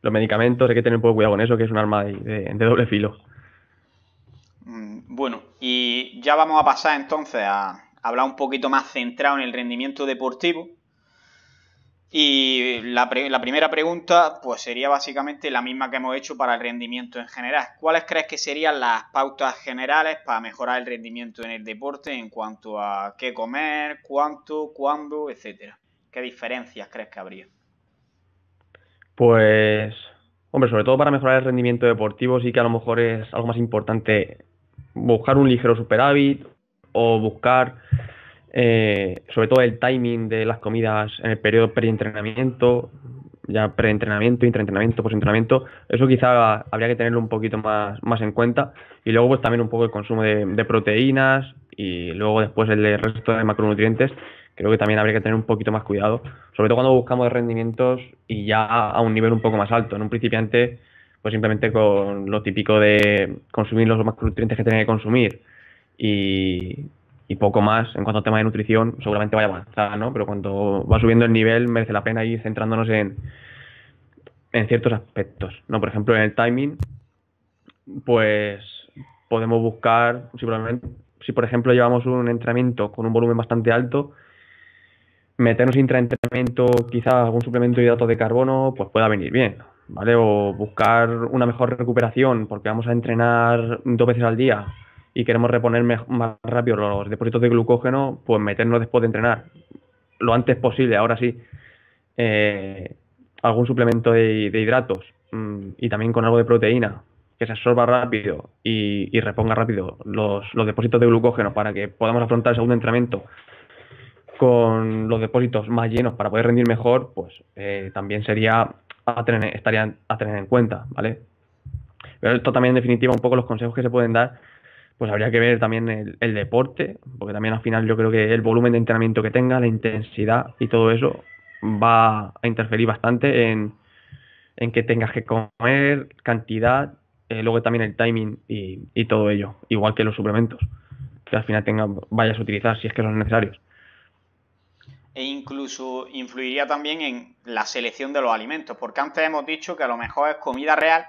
los medicamentos, hay que tener un poco cuidado con eso, que es un arma de doble filo.
Mm, bueno, y ya vamos a pasar entonces a hablar un poquito más centrado en el rendimiento deportivo, y la, primera pregunta, pues sería básicamente la misma que hemos hecho para el rendimiento en general. ¿Cuáles crees que serían las pautas generales para mejorar el rendimiento en el deporte en cuanto a qué comer, cuánto, cuándo, etcétera? ¿Qué diferencias crees que habría?
Pues, hombre, sobre todo para mejorar el rendimiento deportivo, sí que a lo mejor es algo más importante buscar un ligero superávit o buscar eh, sobre todo el timing de las comidas en el periodo pre-entrenamiento ya pre-entrenamiento, intra-entrenamiento intraentrenamiento, entrenamiento eso quizá habría que tenerlo un poquito más, más en cuenta. Y luego pues también un poco el consumo de, de proteínas y luego después el resto de macronutrientes, creo que también habría que tener un poquito más cuidado, sobre todo cuando buscamos rendimientos y ya a un nivel un poco más alto. En un principiante, pues simplemente con lo típico de consumir los macronutrientes que tiene que consumir y y poco más en cuanto a tema de nutrición, seguramente vaya a Pero cuando va subiendo el nivel, merece la pena ir centrándonos en, en ciertos aspectos, ¿no? Por ejemplo, en el timing, pues podemos buscar, si, por ejemplo llevamos un entrenamiento con un volumen bastante alto, meternos entrenamiento quizás algún suplemento de de carbono, pues pueda venir bien, ¿vale? O buscar una mejor recuperación porque vamos a entrenar dos veces al día y queremos reponer más rápido los depósitos de glucógeno, pues meternos después de entrenar, lo antes posible, ahora sí, eh, algún suplemento de, hidratos mm, y también con algo de proteína que se absorba rápido y, reponga rápido los, depósitos de glucógeno para que podamos afrontar el segundo entrenamiento con los depósitos más llenos para poder rendir mejor, pues eh, también sería a tener, a tener en cuenta, ¿vale? Pero esto también en definitiva un poco los consejos que se pueden dar pues habría que ver también el, deporte, porque también al final yo creo que el volumen de entrenamiento que tenga, la intensidad y todo eso va a interferir bastante en, que tengas que comer, cantidad, eh, luego también el timing y, todo ello, igual que los suplementos, que al final vayas a utilizar si es que son necesarios.
E incluso influiría también en la selección de los alimentos, porque antes hemos dicho que a lo mejor es comida real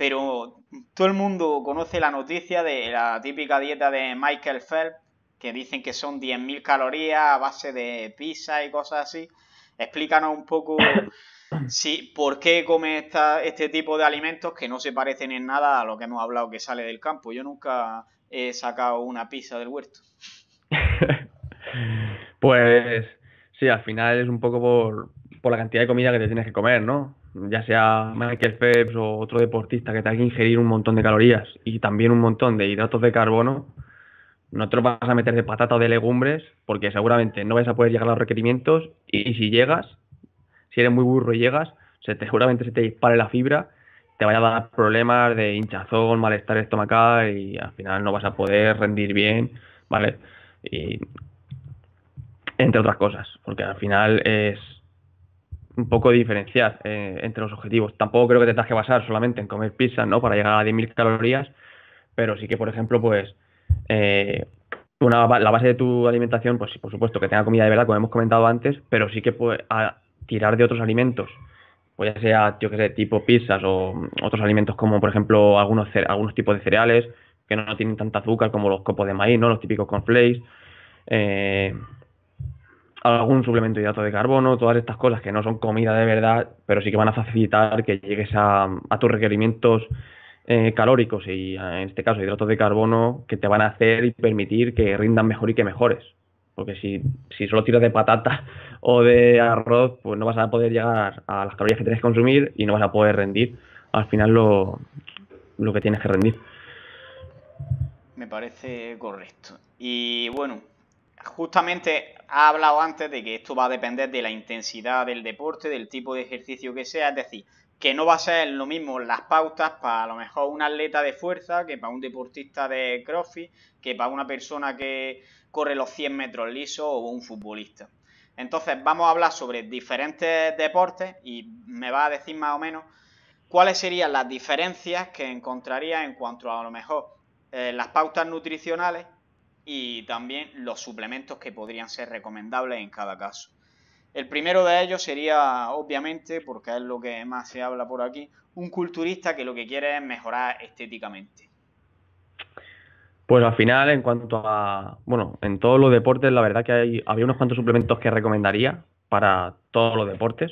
pero todo el mundo conoce la noticia de la típica dieta de Michael Phelps, que dicen que son 10.000 calorías a base de pizza y cosas así. Explícanos un poco [COUGHS] si, por qué come esta, este tipo de alimentos que no se parecen en nada a lo que hemos hablado que sale del campo. Yo nunca he sacado una pizza del huerto.
[LAUGHS] pues sí, al final es un poco por, por la cantidad de comida que te tienes que comer, ¿no? ya sea Michael Phelps o otro deportista que tenga que ingerir un montón de calorías y también un montón de hidratos de carbono, no te lo vas a meter de patata o de legumbres porque seguramente no vas a poder llegar a los requerimientos y, si llegas, si eres muy burro y llegas, se te, seguramente se te dispare la fibra, te vaya a dar problemas de hinchazón, malestar estomacal y al final no vas a poder rendir bien, ¿vale? Y, entre otras cosas, porque al final es poco diferenciar eh, entre los objetivos. Tampoco creo que te tengas que basar solamente en comer pizza, ¿no? Para llegar a 10.000 calorías, pero sí que, por ejemplo, pues eh, una, la base de tu alimentación, pues por supuesto que tenga comida de verdad, como hemos comentado antes, pero sí que puede tirar de otros alimentos, pues ya sea, yo que sé, tipo pizzas o otros alimentos como, por ejemplo, algunos, algunos tipos de cereales que no, tienen tanta azúcar como los copos de maíz, ¿no? Los típicos con Eh, algún suplemento de hidrato de carbono, todas estas cosas que no son comida de verdad, pero sí que van a facilitar que llegues a, tus requerimientos eh, calóricos y eh, en este caso hidratos de carbono que te van a hacer y permitir que rindan mejor y que mejores. Porque si, si solo tiras de patata [LAUGHS] o de arroz, pues no vas a poder llegar a las calorías que tienes que consumir y no vas a poder rendir al final lo, lo que tienes que rendir.
Me parece correcto. Y bueno, justamente ha hablado antes de que esto va a depender de la intensidad del deporte, del tipo de ejercicio que sea, es decir, que no va a ser lo mismo las pautas para a lo mejor un atleta de fuerza que para un deportista de crossfit, que para una persona que corre los 100 metros lisos o un futbolista. Entonces vamos a hablar sobre diferentes deportes y me va a decir más o menos cuáles serían las diferencias que encontraría en cuanto a, a lo mejor eh, las pautas nutricionales y también los suplementos que podrían ser recomendables en cada caso. El primero de ellos sería, obviamente, porque es lo que más se habla por aquí, un culturista que lo que quiere es mejorar estéticamente.
Pues al final, en cuanto a, bueno, en todos los deportes, la verdad que hay, había unos cuantos suplementos que recomendaría para todos los deportes,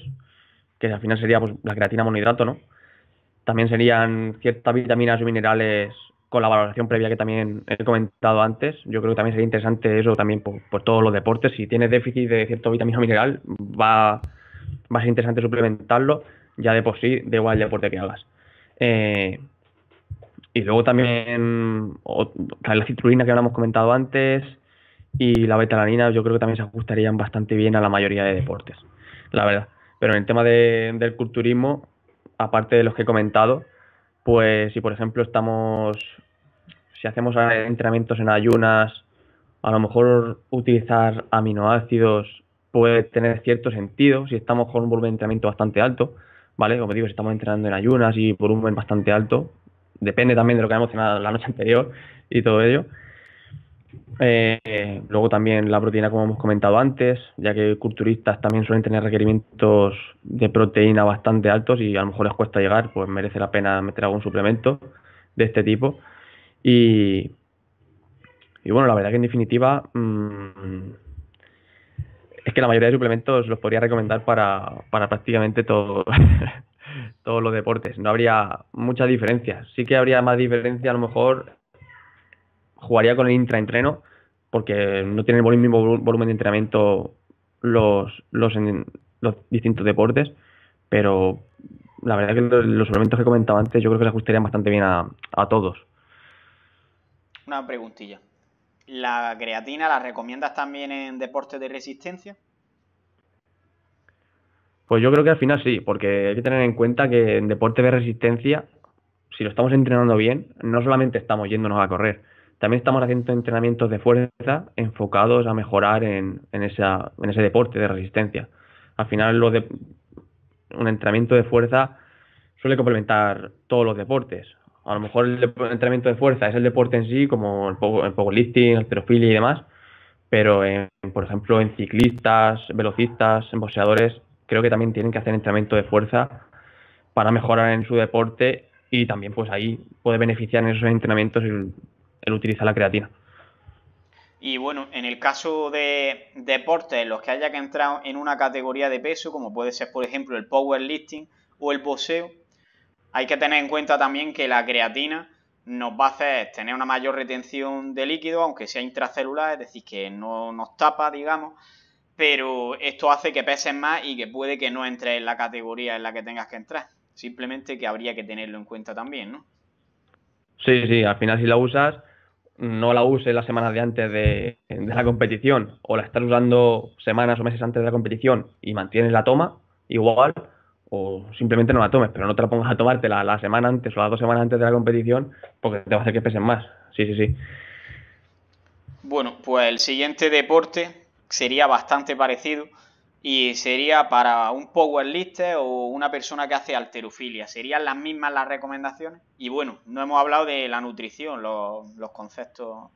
que al final sería pues, la creatina monohidrato, ¿no? También serían ciertas vitaminas y minerales con la valoración previa que también he comentado antes. Yo creo que también sería interesante eso también por, todos los deportes. Si tienes déficit de cierto vitamina mineral, va, a ser interesante suplementarlo ya de por sí, de igual deporte que hagas. Eh, y luego también la citrulina que habíamos comentado antes y la betalanina yo creo que también se ajustarían bastante bien a la mayoría de deportes, la verdad. Pero en el tema del culturismo, aparte de los que he comentado, pues si por ejemplo estamos, si hacemos entrenamientos en ayunas, a lo mejor utilizar aminoácidos puede tener cierto sentido si estamos con un volumen de entrenamiento bastante alto, ¿vale? Como digo, si estamos entrenando en ayunas y por un volumen bastante alto, depende también de lo que hemos cenado la noche anterior y todo ello. Eh, luego también la proteína, como hemos comentado antes, ya que culturistas también suelen tener requerimientos de proteína bastante altos y a lo mejor les cuesta llegar, pues merece la pena meter algún suplemento de este tipo. Y, y bueno, la verdad que en definitiva mm, es que la mayoría de suplementos los podría recomendar para, prácticamente [LAUGHS] todos los deportes. No habría muchas diferencias. Sí que habría más diferencia a lo mejor jugaría con el intraentreno porque no tiene el mismo volumen de entrenamiento los, los distintos deportes, pero la verdad que los, elementos que comentaba antes yo creo que se ajustarían bastante bien a, a todos.
Una preguntilla. ¿La creatina la recomiendas también en deportes de resistencia?
Pues yo creo que al final sí, porque hay que tener en cuenta que en deportes de resistencia, si lo estamos entrenando bien, no solamente estamos yéndonos a correr, también estamos haciendo entrenamientos de fuerza enfocados a mejorar en, en, ese deporte de resistencia. Al final, un entrenamiento de fuerza suele complementar todos los deportes. A lo mejor el, entrenamiento de fuerza es el deporte en sí, como el, powerlifting, el terofilia y demás, pero por ejemplo en ciclistas, velocistas, en boxeadores, creo que también tienen que hacer entrenamiento de fuerza para mejorar en su deporte y también pues ahí puede beneficiar en esos entrenamientos el utiliza la creatina.
Y bueno, en el caso de deportes en los que haya que entrar en una categoría de peso, como puede ser por ejemplo el powerlifting o el poseo, hay que tener en cuenta también que la creatina nos va a hacer tener una mayor retención de líquido, aunque sea intracelular, es decir, que no nos tapa, digamos, pero esto hace que peses más y que puede que no entre en la categoría en la que tengas que entrar. Simplemente que habría que tenerlo en cuenta también, ¿no?
Sí, sí, al final si la usas, no la use la semana de antes de, la competición o la estás usando semanas o meses antes de la competición y mantienes la toma igual o simplemente no la tomes, pero no te la pongas a tomarte la semana antes o las dos semanas antes de la competición porque te va a hacer que pesen más. Sí, sí, sí.
Bueno, pues el siguiente deporte sería bastante parecido y sería para un powerlifter o una persona que hace alterofilia. ¿Serían las mismas las recomendaciones? Y bueno, no hemos hablado de la nutrición, los, conceptos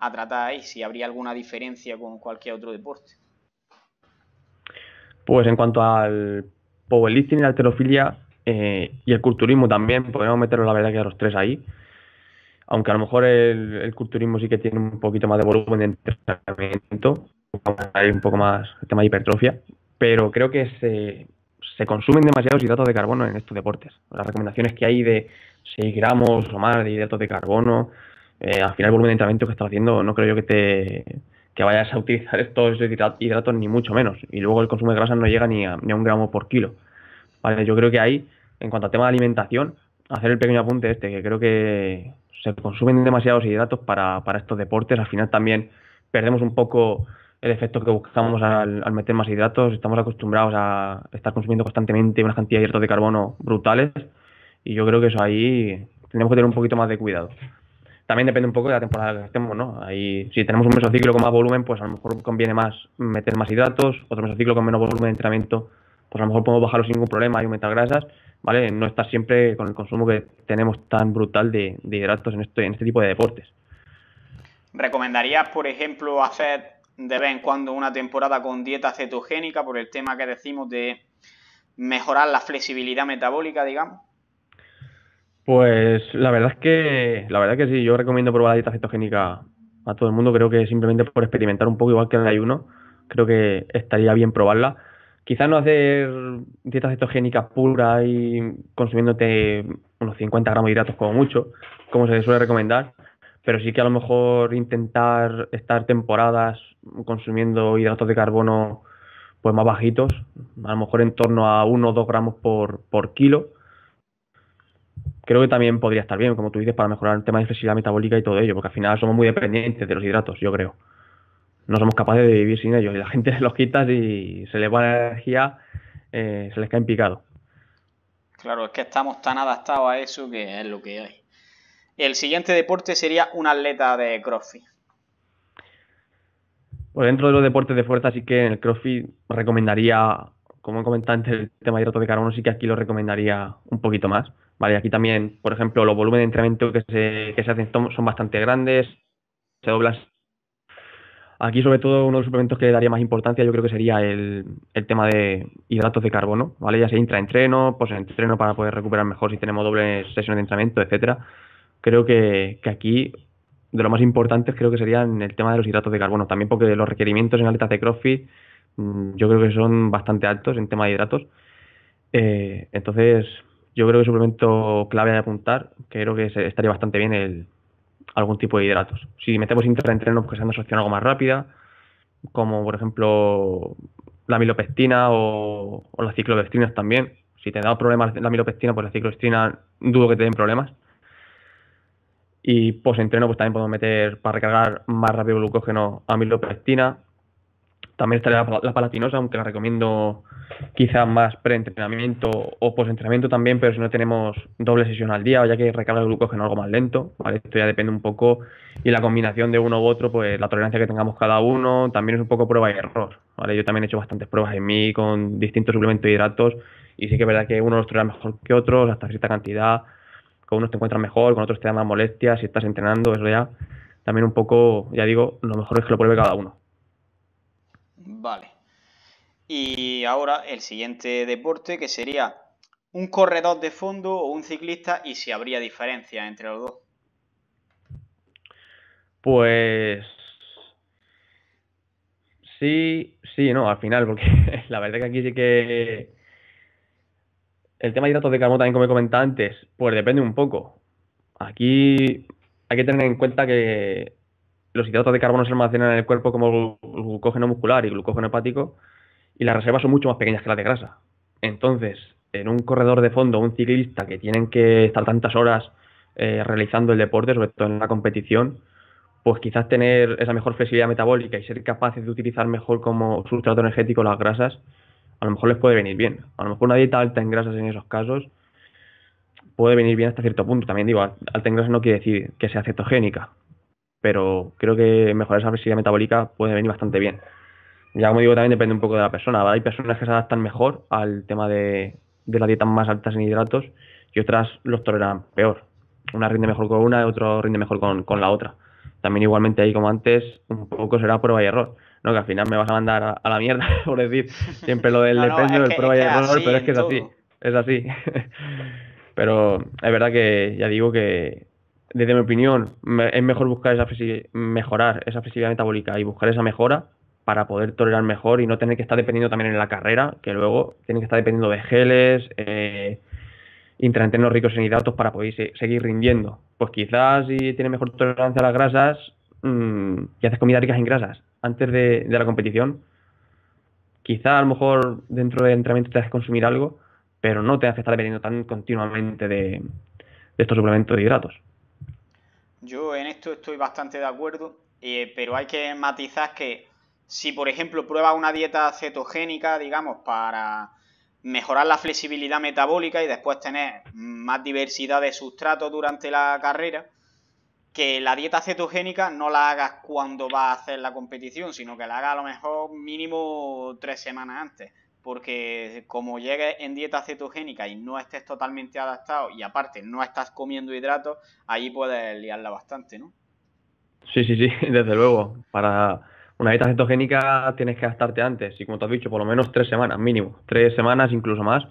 a tratar ahí, si habría alguna diferencia con cualquier otro deporte.
Pues en cuanto al powerlifting y la alterofilia eh, y el culturismo también, podemos meterlo la verdad que a los tres ahí. Aunque a lo mejor el culturismo sí que tiene un poquito más de volumen de entrenamiento, hay un poco más el tema de hipertrofia, pero creo que se, consumen demasiados hidratos de carbono en estos deportes. Las recomendaciones que hay de 6 gramos o más de hidratos de carbono, eh, al final el volumen de entrenamiento que estás haciendo, no creo yo que te que vayas a utilizar [LAUGHS] estos hidratos ni mucho menos. Y luego el consumo de grasa no llega ni a, un gramo por kilo. Vale, yo creo que ahí, en cuanto al tema de alimentación, hacer el pequeño apunte este, que creo que se consumen demasiados hidratos para, para estos deportes. Al final también perdemos un poco el efecto que buscamos al, meter más hidratos. Estamos acostumbrados a estar consumiendo constantemente una cantidad de hidratos de carbono brutales y yo creo que eso ahí tenemos que tener un poquito más de cuidado. También depende un poco de la temporada que estemos, ¿no? Ahí, si tenemos un mesociclo con más volumen, pues a lo mejor conviene más meter más hidratos, otro mesociclo con menos volumen de entrenamiento, pues a lo mejor podemos bajarlo sin ningún problema y aumentar grasas, ¿vale? No estar siempre con el consumo que tenemos tan brutal de, hidratos en este, en este tipo de deportes.
¿Recomendarías, por ejemplo, hacer de vez en cuando una temporada con dieta cetogénica por el tema que decimos de mejorar la flexibilidad metabólica, digamos?
Pues la verdad es que la verdad que sí, yo recomiendo probar la dieta cetogénica a todo el mundo, creo que simplemente por experimentar un poco igual que el ayuno, creo que estaría bien probarla. Quizás no hacer dieta cetogénica pura y consumiéndote unos 50 gramos de hidratos como mucho, como se suele recomendar, pero sí que a lo mejor intentar estar temporadas consumiendo hidratos de carbono pues más bajitos, a lo mejor en torno a 1 o 2 gramos por, kilo. Creo que también podría estar bien, como tú dices, para mejorar el tema de flexibilidad metabólica y todo ello, porque al final somos muy dependientes de los hidratos, yo creo. No somos capaces de vivir sin ellos y la gente [LAUGHS] los quita y se les va la energía, eh, se les cae en picado.
Claro, es que estamos tan adaptados a eso que es lo que hay. El siguiente deporte sería un atleta de CrossFit.
Pues dentro de los deportes de fuerza, sí que en el CrossFit recomendaría, como he comentado antes, el tema de hidrato de carbono, sí que aquí lo recomendaría un poquito más. Vale, aquí también, por ejemplo, los volúmenes de entrenamiento que se, hacen son bastante grandes, se doblan Aquí, sobre todo, uno de los suplementos que le daría más importancia, yo creo que sería el, tema de hidratos de carbono, ¿vale? Ya sea en entreno para poder recuperar mejor si tenemos dobles sesiones de entrenamiento, etcétera creo que, aquí de lo más importante creo que sería en el tema de los hidratos de carbono, también porque los requerimientos en aletas de CrossFit mm, yo creo que son bastante altos en tema de hidratos. Eh, entonces, yo creo que suplemento clave de apuntar, creo que estaría bastante bien el, algún tipo de hidratos. Si metemos intraentrenos que sean una solución algo más rápida, como por ejemplo la milopestina o, las cicloestinas también. Si te da problemas la milopestina pues la ciclovestrina dudo que te den problemas. Y posentreno, entreno pues también podemos meter para recargar más rápido glucógeno a amilopectina. También estaría la, palatinosa, aunque la recomiendo quizás más pre-entrenamiento o post-entrenamiento también, pero si no tenemos doble sesión al día, ya que recarga el glucógeno algo más lento, ¿vale? Esto ya depende un poco y la combinación de uno u otro, pues la tolerancia que tengamos cada uno, también es un poco prueba y error, ¿vale? Yo también he hecho bastantes pruebas en mí con distintos suplementos e hidratos y sí que es verdad que uno los toleran mejor que otros hasta cierta cantidad, con unos te encuentras mejor, con otros te da más molestias, si estás entrenando, eso ya también un poco, ya digo, lo mejor es que lo pruebe cada uno. Vale.
Y ahora el siguiente deporte que sería un corredor de fondo o un ciclista y si habría diferencia entre los dos.
Pues sí, sí, no, al final, porque [LAUGHS] la verdad es que aquí sí que el tema de hidratos de carbono también como he comentado antes, pues depende un poco. Aquí hay que tener en cuenta que los hidratos de carbono se almacenan en el cuerpo como glucógeno muscular y glucógeno hepático y las reservas son mucho más pequeñas que las de grasa. Entonces, en un corredor de fondo, un ciclista que tienen que estar tantas horas eh, realizando el deporte, sobre todo en la competición, pues quizás tener esa mejor flexibilidad metabólica y ser capaces de utilizar mejor como sustrato energético las grasas a lo mejor les puede venir bien. A lo mejor una dieta alta en grasas en esos casos puede venir bien hasta cierto punto. También digo, alta en grasas no quiere decir que sea cetogénica, pero creo que mejorar esa flexibilidad metabólica puede venir bastante bien. Ya como digo, también depende un poco de la persona. Hay personas que se adaptan mejor al tema de, de las dietas más altas en hidratos y otras los toleran peor. Una rinde mejor con una, y otro rinde mejor con, con la otra. También igualmente ahí como antes, un poco será prueba y error no, que al final me vas a mandar a, la mierda, [LAUGHS] por decir siempre lo del no, depende, prueba y error, pero es que es así, es así. pero es verdad que ya digo que, desde mi opinión, es mejor buscar esa mejorar esa flexibilidad metabólica y buscar esa mejora para poder tolerar mejor y no tener que estar dependiendo también en la carrera, que luego tienen que estar dependiendo de geles, eh, ricos en hidratos para poder seguir rindiendo. Pues quizás si tienes mejor tolerancia a las grasas mm, y haces comida rica en grasas antes de, la competición. Quizá a lo mejor dentro del entrenamiento te hace consumir algo, pero no te hace estar dependiendo tan continuamente de, estos suplementos de hidratos.
Yo en esto estoy bastante de acuerdo, eh, pero hay que matizar que si, por ejemplo, pruebas una dieta cetogénica, digamos, para mejorar la flexibilidad metabólica y después tener más diversidad de sustratos durante la carrera, que la dieta cetogénica no la hagas cuando va a hacer la competición, sino que la hagas a lo mejor mínimo tres semanas antes. Porque como llegues en dieta cetogénica y no estés totalmente adaptado y aparte no estás comiendo hidratos, ahí puedes liarla bastante, ¿no?
Sí, sí, sí, [LAUGHS] desde luego. Para una dieta cetogénica tienes que adaptarte antes y como te has dicho, por lo menos tres semanas mínimo. Tres semanas, incluso más,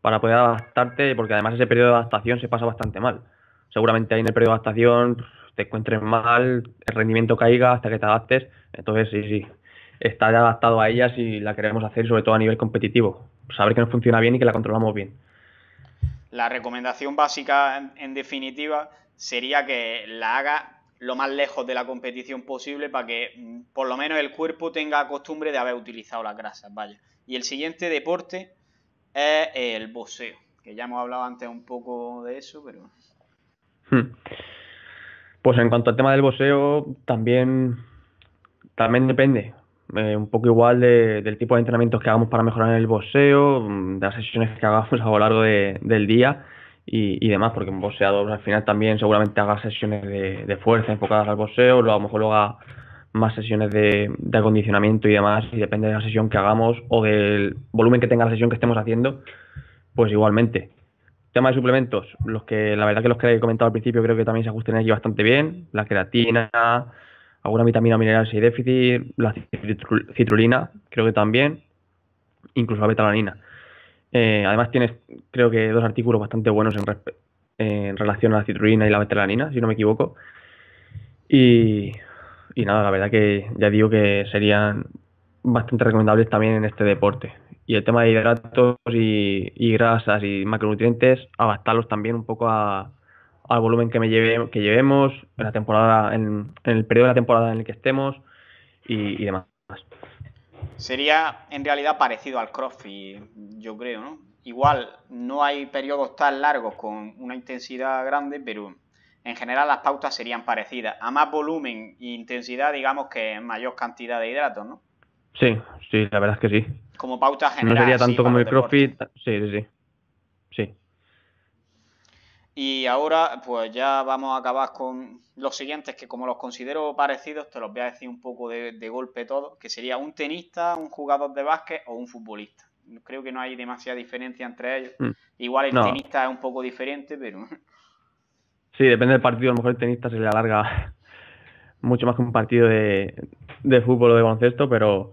para poder adaptarte porque además ese periodo de adaptación se pasa bastante mal. Seguramente ahí en el periodo de adaptación te encuentres mal, el rendimiento caiga hasta que te adaptes. Entonces, sí, sí, está adaptado a ella si la queremos hacer, sobre todo a nivel competitivo. Saber que nos funciona bien y que la controlamos bien.
La recomendación básica, en definitiva, sería que la haga lo más lejos de la competición posible para que mm, por lo menos el cuerpo tenga costumbre de haber utilizado las grasas, vaya. Y el siguiente deporte es el boxeo, que ya hemos hablado antes un poco de eso, pero...
Hmm. Pues en cuanto al tema del boxeo, también, también depende. Eh, un poco igual del tipo de entrenamientos que hagamos para mejorar el boxeo, mm, de las sesiones que hagamos [LAUGHS] a lo largo del día y, demás, porque un boxeador al final también seguramente haga sesiones de, fuerza enfocadas al boxeo, luego a lo mejor luego haga más sesiones de, de acondicionamiento y demás, y depende de la sesión que hagamos o del volumen que tenga la sesión que estemos haciendo, pues igualmente. Tema de suplementos, los que la verdad que los que he comentado al principio creo que también se ajusten allí bastante bien, la creatina, alguna vitamina mineral si hay déficit, la citrulina, creo que también, incluso la betalanina. Eh, además tienes creo que dos artículos bastante buenos en, relación a la citrulina y la betalanina, si no me equivoco. Y, y nada, la verdad que ya digo que serían bastante recomendables también en este deporte y el tema de hidratos y, grasas y macronutrientes, adaptarlos también un poco al volumen que, me lleve, que llevemos, en la temporada, en, el periodo de la temporada en el que estemos y, demás.
Sería en realidad parecido al crossfit, yo creo, ¿no? Igual no hay periodos tan largos con una intensidad grande, pero en general las pautas serían parecidas. A más volumen e intensidad, digamos que mayor cantidad de hidratos, ¿no?
Sí, sí, la verdad es que sí. Como pauta general. No sería tanto como el CrossFit, sí, sí, sí. Sí.
Y ahora, pues ya vamos a acabar con los siguientes, que como los considero parecidos, te los voy a decir un poco de, golpe todo, que sería un tenista, un jugador de básquet o un futbolista. Creo que no hay demasiada diferencia entre ellos. Mm.
Igual el tenista
es un poco diferente, pero... [LAUGHS]
Sí, depende del partido. A lo mejor el tenista se le alarga [LAUGHS] mucho más que un partido de, de fútbol o de baloncesto, pero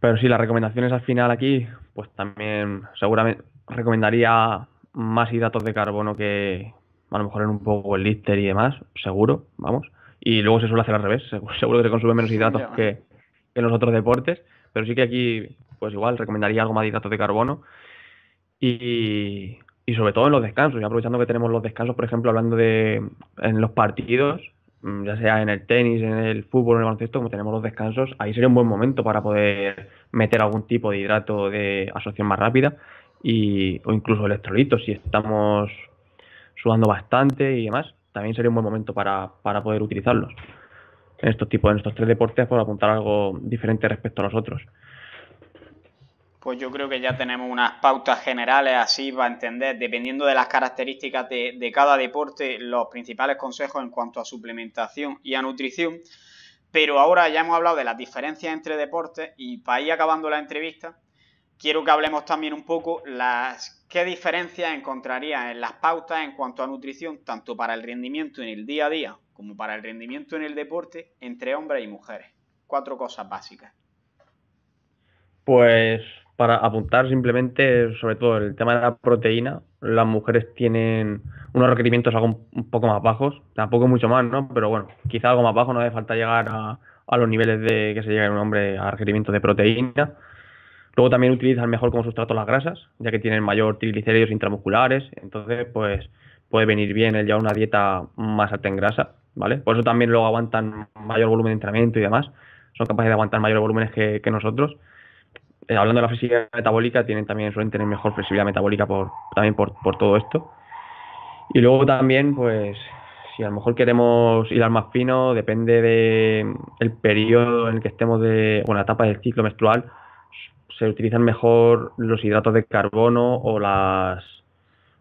pero sí, las recomendaciones al final aquí, pues también seguramente recomendaría más hidratos de carbono que a lo mejor en un poco el líster y demás, seguro, vamos. Y luego se suele hacer al revés, [LAUGHS] seguro que se consume menos hidratos que, en los otros deportes, pero sí que aquí, pues igual, recomendaría algo más de hidratos de carbono. Y, sobre todo en los descansos, y aprovechando que tenemos los descansos, por ejemplo, hablando de en los partidos, Mm, ya sea en el tenis, en el fútbol, en el baloncesto, como tenemos los descansos, ahí sería un buen momento para poder meter algún tipo de hidrato de asociación más rápida y, o incluso electrolitos si estamos sudando bastante y demás, también sería un buen momento para, para poder utilizarlos en estos tipos, en estos tres deportes, por apuntar algo diferente respecto a los otros
pues yo creo que ya tenemos unas pautas generales así va a entender, dependiendo de las características de, cada deporte, los principales consejos en cuanto a suplementación y a nutrición. Pero ahora ya hemos hablado de las diferencias entre deportes y para ir acabando la entrevista, quiero que hablemos también un poco las qué diferencias encontraría en las pautas en cuanto a nutrición, tanto para el rendimiento en el día a día como para el rendimiento en el deporte entre hombres y mujeres. Cuatro cosas básicas.
Pues para apuntar simplemente, sobre todo el tema de la proteína, las mujeres tienen unos requerimientos algo un poco más bajos, tampoco mucho más, ¿no? Pero bueno, quizá algo más bajo, no hace falta llegar a, los niveles de que se llega en un hombre a requerimientos de proteína. Luego también utilizan mejor como sustrato las grasas, ya que tienen mayor triglicéridos intramusculares, entonces pues puede venir bien el ya una dieta más alta en grasa, ¿vale? Por eso también luego aguantan mayor volumen de entrenamiento y demás, son capaces de aguantar mayores volúmenes que nosotros eh, hablando de la flexibilidad metabólica, tienen también, suelen tener mejor flexibilidad metabólica por, también por, todo esto. Y luego también, pues, si a lo mejor queremos hilar más fino, depende de el periodo en el que estemos de, bueno, la etapa del ciclo menstrual, se utilizan mejor los hidratos de carbono o las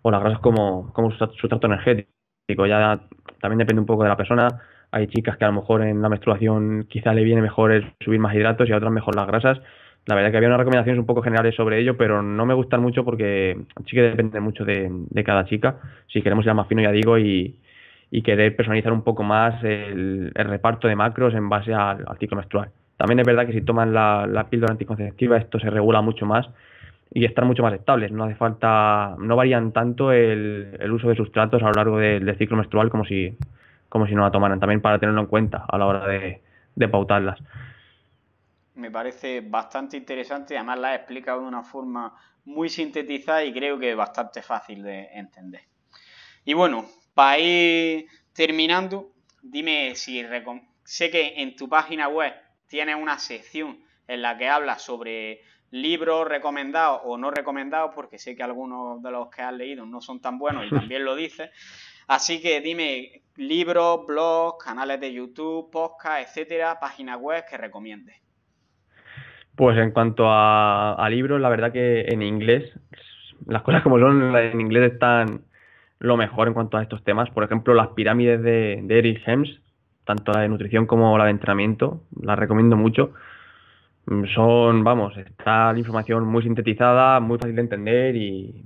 las grasas como, como sustrato energético. Ya también depende un poco de la persona. Hay chicas que a lo mejor en la menstruación quizá le viene mejor subir más hidratos y a otras mejor las grasas. La verdad que había unas recomendaciones un poco generales sobre ello, pero no me gustan mucho porque sí que depende mucho de, cada chica. Si queremos ir más fino, ya digo, y, querer personalizar un poco más el, reparto de macros en base al, ciclo menstrual. También es verdad que si toman la, píldora anticonceptiva esto se regula mucho más y están mucho más estables. No hace falta, no varían tanto el, uso de sustratos a lo largo del, ciclo menstrual como si, como si no la tomaran. También para tenerlo en cuenta a la hora de pautarlas
me parece bastante interesante, además la ha explicado de una forma muy sintetizada y creo que es bastante fácil de entender. Y bueno, para ir terminando, dime si sé que en tu página web tienes una sección en la que hablas sobre libros recomendados o no recomendados, porque sé que algunos de los que has leído no son tan buenos y también lo dices. Así que dime libros, blogs, canales de YouTube, podcast, etcétera, páginas web que recomiendes.
Pues en cuanto a, libros, la verdad que en inglés, las cosas como son, en inglés están lo mejor en cuanto a estos temas. Por ejemplo, las pirámides de, Eric Hems, tanto la de nutrición como la de entrenamiento, las recomiendo mucho. Mm, son, vamos, está la información muy sintetizada, muy fácil de entender y,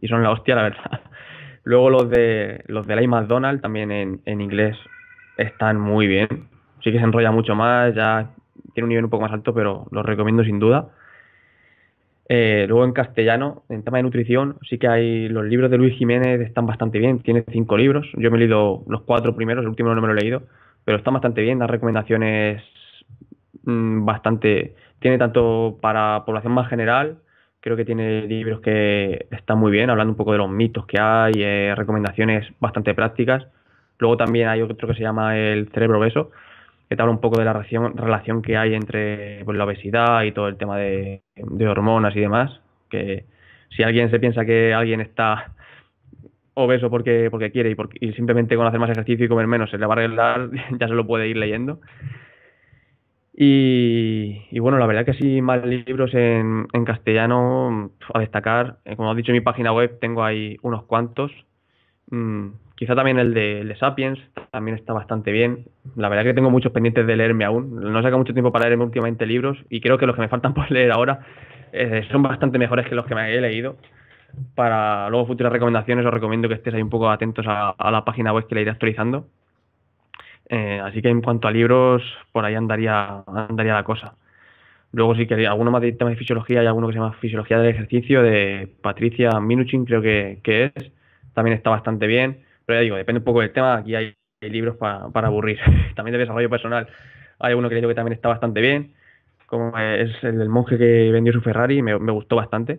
y son la hostia, la verdad. [LAUGHS] Luego los de los de McDonald también en, en, inglés están muy bien. Sí que se enrolla mucho más, ya tiene un nivel un poco más alto, pero lo recomiendo sin duda. Eh, luego en castellano, en tema de nutrición, sí que hay los libros de Luis Jiménez están bastante bien. Tiene cinco libros. Yo me he leído los cuatro primeros, el último no me lo he leído, pero están bastante bien. las recomendaciones mm, bastante. Tiene tanto para población más general. Creo que tiene libros que están muy bien, hablando un poco de los mitos que hay, eh, recomendaciones bastante prácticas. Luego también hay otro que se llama El cerebro beso, que te habla un poco de la relación, que hay entre pues, la obesidad y todo el tema de, hormonas y demás. Que si alguien se piensa que alguien está obeso porque, porque quiere y, simplemente con hacer más ejercicio y comer menos se le va a arreglar, [LAUGHS] ya se lo puede ir leyendo. Y, bueno, la verdad que sí, más libros en, en, castellano a destacar. Eh, como he dicho en mi página web, tengo ahí unos cuantos. Mm, Quizá también el de, Sapiens también está bastante bien. La verdad es que tengo muchos pendientes de leerme aún. No saca mucho tiempo para leerme últimamente libros y creo que los que me faltan [LAUGHS] por leer ahora eh, son bastante mejores que los que me he leído. Para luego futuras recomendaciones os recomiendo que estéis ahí un poco atentos a, la página web que la iré actualizando. Eh, así que en cuanto a libros, por ahí andaría, andaría la cosa. Luego sí que alguno más de tema de fisiología, hay alguno que se llama Fisiología del Ejercicio de Patricia Minuchin, creo que, que es. También está bastante bien. Pero ya digo, depende un poco del tema. Aquí hay, libros para aburrir. [LAUGHS] también de desarrollo personal. Hay uno que creo que también está bastante bien, como es el del monje que vendió su Ferrari, me, gustó bastante.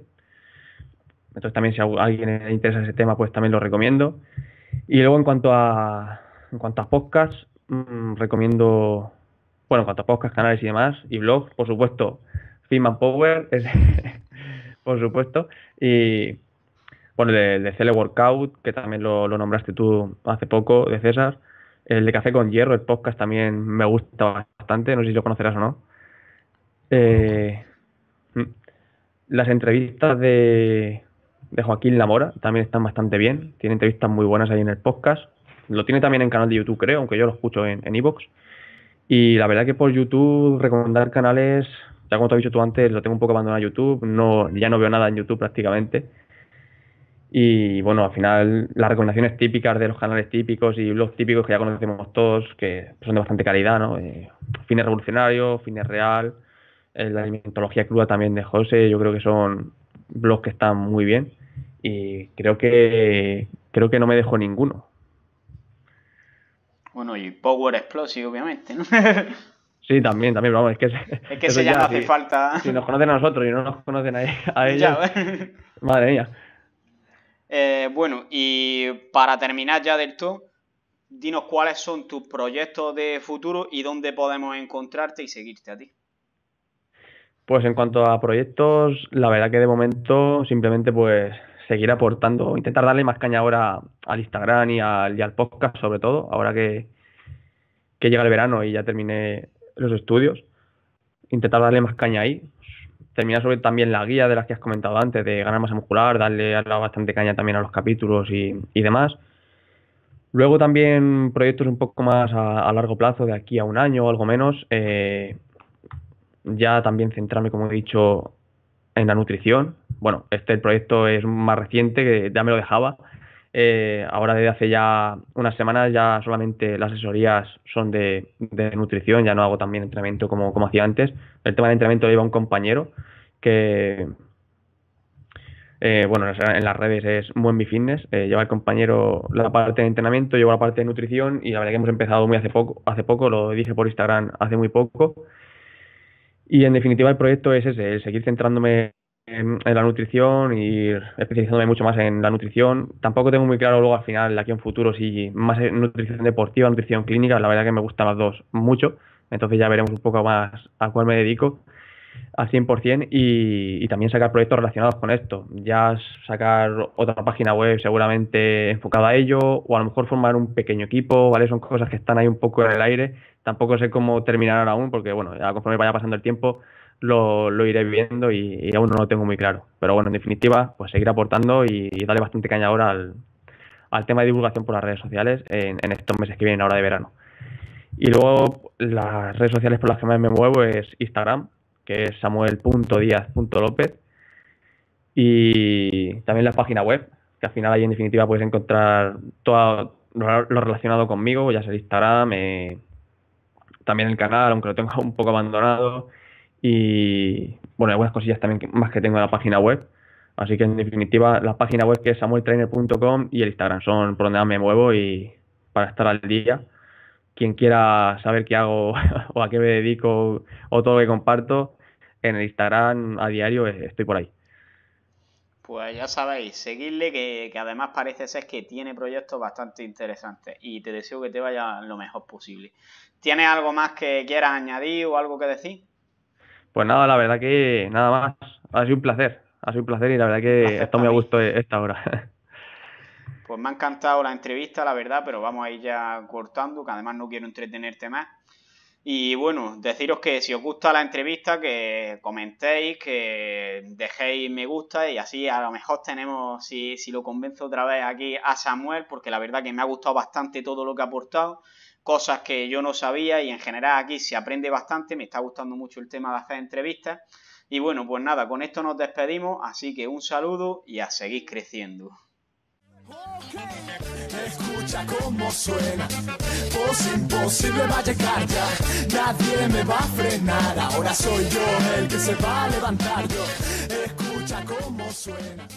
Entonces también si alguien le interesa ese tema, pues también lo recomiendo. Y luego en cuanto a en cuanto a podcasts, mm, recomiendo, bueno, en cuanto a podcasts, canales y demás, y blogs, por supuesto, Fitman Power, [LAUGHS] por supuesto. Y, bueno, el de Cele Workout, que también lo, nombraste tú hace poco, de César, el de Café con Hierro, el podcast también me gusta bastante, no sé si lo conocerás o no. Eh, mm, las entrevistas de, Joaquín Lamora también están bastante bien, tiene entrevistas muy buenas ahí en el podcast, lo tiene también en canal de YouTube creo, aunque yo lo escucho en Evox. y la verdad que por YouTube recomendar canales, ya como te has dicho tú antes, lo tengo un poco abandonado a YouTube, no, ya no veo nada en YouTube prácticamente. Y bueno, al final las recomendaciones típicas de los canales típicos y blogs típicos que ya conocemos todos, que son de bastante calidad, ¿no? Eh, fines revolucionarios, fines real, eh, la alimentología cruda también de José, yo creo que son blogs que están muy bien y creo que creo que no me dejo ninguno.
Bueno, y Power Explosive, obviamente, ¿no? [LAUGHS]
sí, también, también, vamos, es que... Es que se ya no hace falta... Si nos conocen a nosotros y no nos conocen a, ella [LAUGHS] ellos, madre mía.
Eh, bueno, y para terminar ya del todo, dinos cuáles son tus proyectos de futuro y dónde podemos encontrarte y seguirte a ti.
Pues en cuanto a proyectos, la verdad que de momento simplemente pues seguir aportando, intentar darle más caña ahora al Instagram y al, podcast sobre todo, ahora que, que llega el verano y ya terminé los estudios, intentar darle más caña ahí, terminar sobre también la guía de las que has comentado antes, de ganar masa muscular, darle bastante caña también a los capítulos y, demás. Luego también proyectos un poco más a, largo plazo, de aquí a un año o algo menos. Eh, ya también centrarme, como he dicho, en la nutrición. Bueno, este proyecto es más reciente, que ya me lo dejaba, eh, ahora desde hace ya unas semanas ya solamente las asesorías son de, nutrición, ya no hago también entrenamiento como, como hacía antes. El tema de entrenamiento lo lleva un compañero que, eh, bueno, en las redes es Buen Fitness, eh, lleva el compañero la parte de entrenamiento, lleva la parte de nutrición y la verdad que hemos empezado muy hace poco, hace poco, lo dije por Instagram hace muy poco. Y en definitiva el proyecto es ese, el seguir centrándome en la nutrición y especializándome mucho más en la nutrición. Tampoco tengo muy claro luego al final, aquí en futuro, si más nutrición deportiva, nutrición clínica, la verdad que me gustan las dos mucho, entonces ya veremos un poco más a cuál me dedico al 100% y, y también sacar proyectos relacionados con esto, ya sacar otra página web seguramente enfocada a ello o a lo mejor formar un pequeño equipo, ¿vale? Son cosas que están ahí un poco en el aire, tampoco sé cómo terminar aún porque bueno, ya conforme vaya pasando el tiempo lo, iré viendo y, aún no lo tengo muy claro. Pero bueno, en definitiva, pues seguir aportando y, darle bastante caña ahora al, tema de divulgación por las redes sociales en, estos meses que vienen ahora de verano. Y luego las redes sociales por las que más me muevo es Instagram, que es López Y también la página web, que al final ahí en definitiva puedes encontrar todo lo, relacionado conmigo, ya sea Instagram, eh, también el canal, aunque lo tenga [LAUGHS] un poco abandonado y bueno, algunas cosillas también más que tengo en la página web. Así que en definitiva, la página web que es samueltrainer.com y el Instagram son por donde me muevo y para estar al día. Quien quiera saber qué hago [LAUGHS] o a qué me dedico o todo lo que comparto, en el Instagram a diario estoy por ahí.
Pues ya sabéis, seguirle que, además parece ser que tiene proyectos bastante interesantes y te deseo que te vaya lo mejor posible. tiene algo más que quieras añadir o algo que decir?
Pues nada, la verdad que nada más. Ha sido un placer. Ha sido un placer y la verdad que esto me ha gustado esta hora. [LAUGHS]
Pues me ha encantado la entrevista, la verdad, pero vamos a ir ya cortando, que además no quiero entretenerte más. Y bueno, deciros que si os gusta la entrevista, que comentéis, que dejéis me gusta y así a lo mejor tenemos, si, si lo convenzo otra vez aquí a Samuel, porque la verdad que me ha gustado bastante todo lo que ha aportado cosas que yo no sabía y en general aquí se aprende bastante, me está gustando mucho el tema de hacer entrevistas. Y bueno, pues nada, con esto nos despedimos, así que un saludo y a seguir creciendo. Escucha cómo suena, pues
imposible va a nadie me va a frenar, ahora soy yo el que se va a levantar yo, escucha cómo
suena.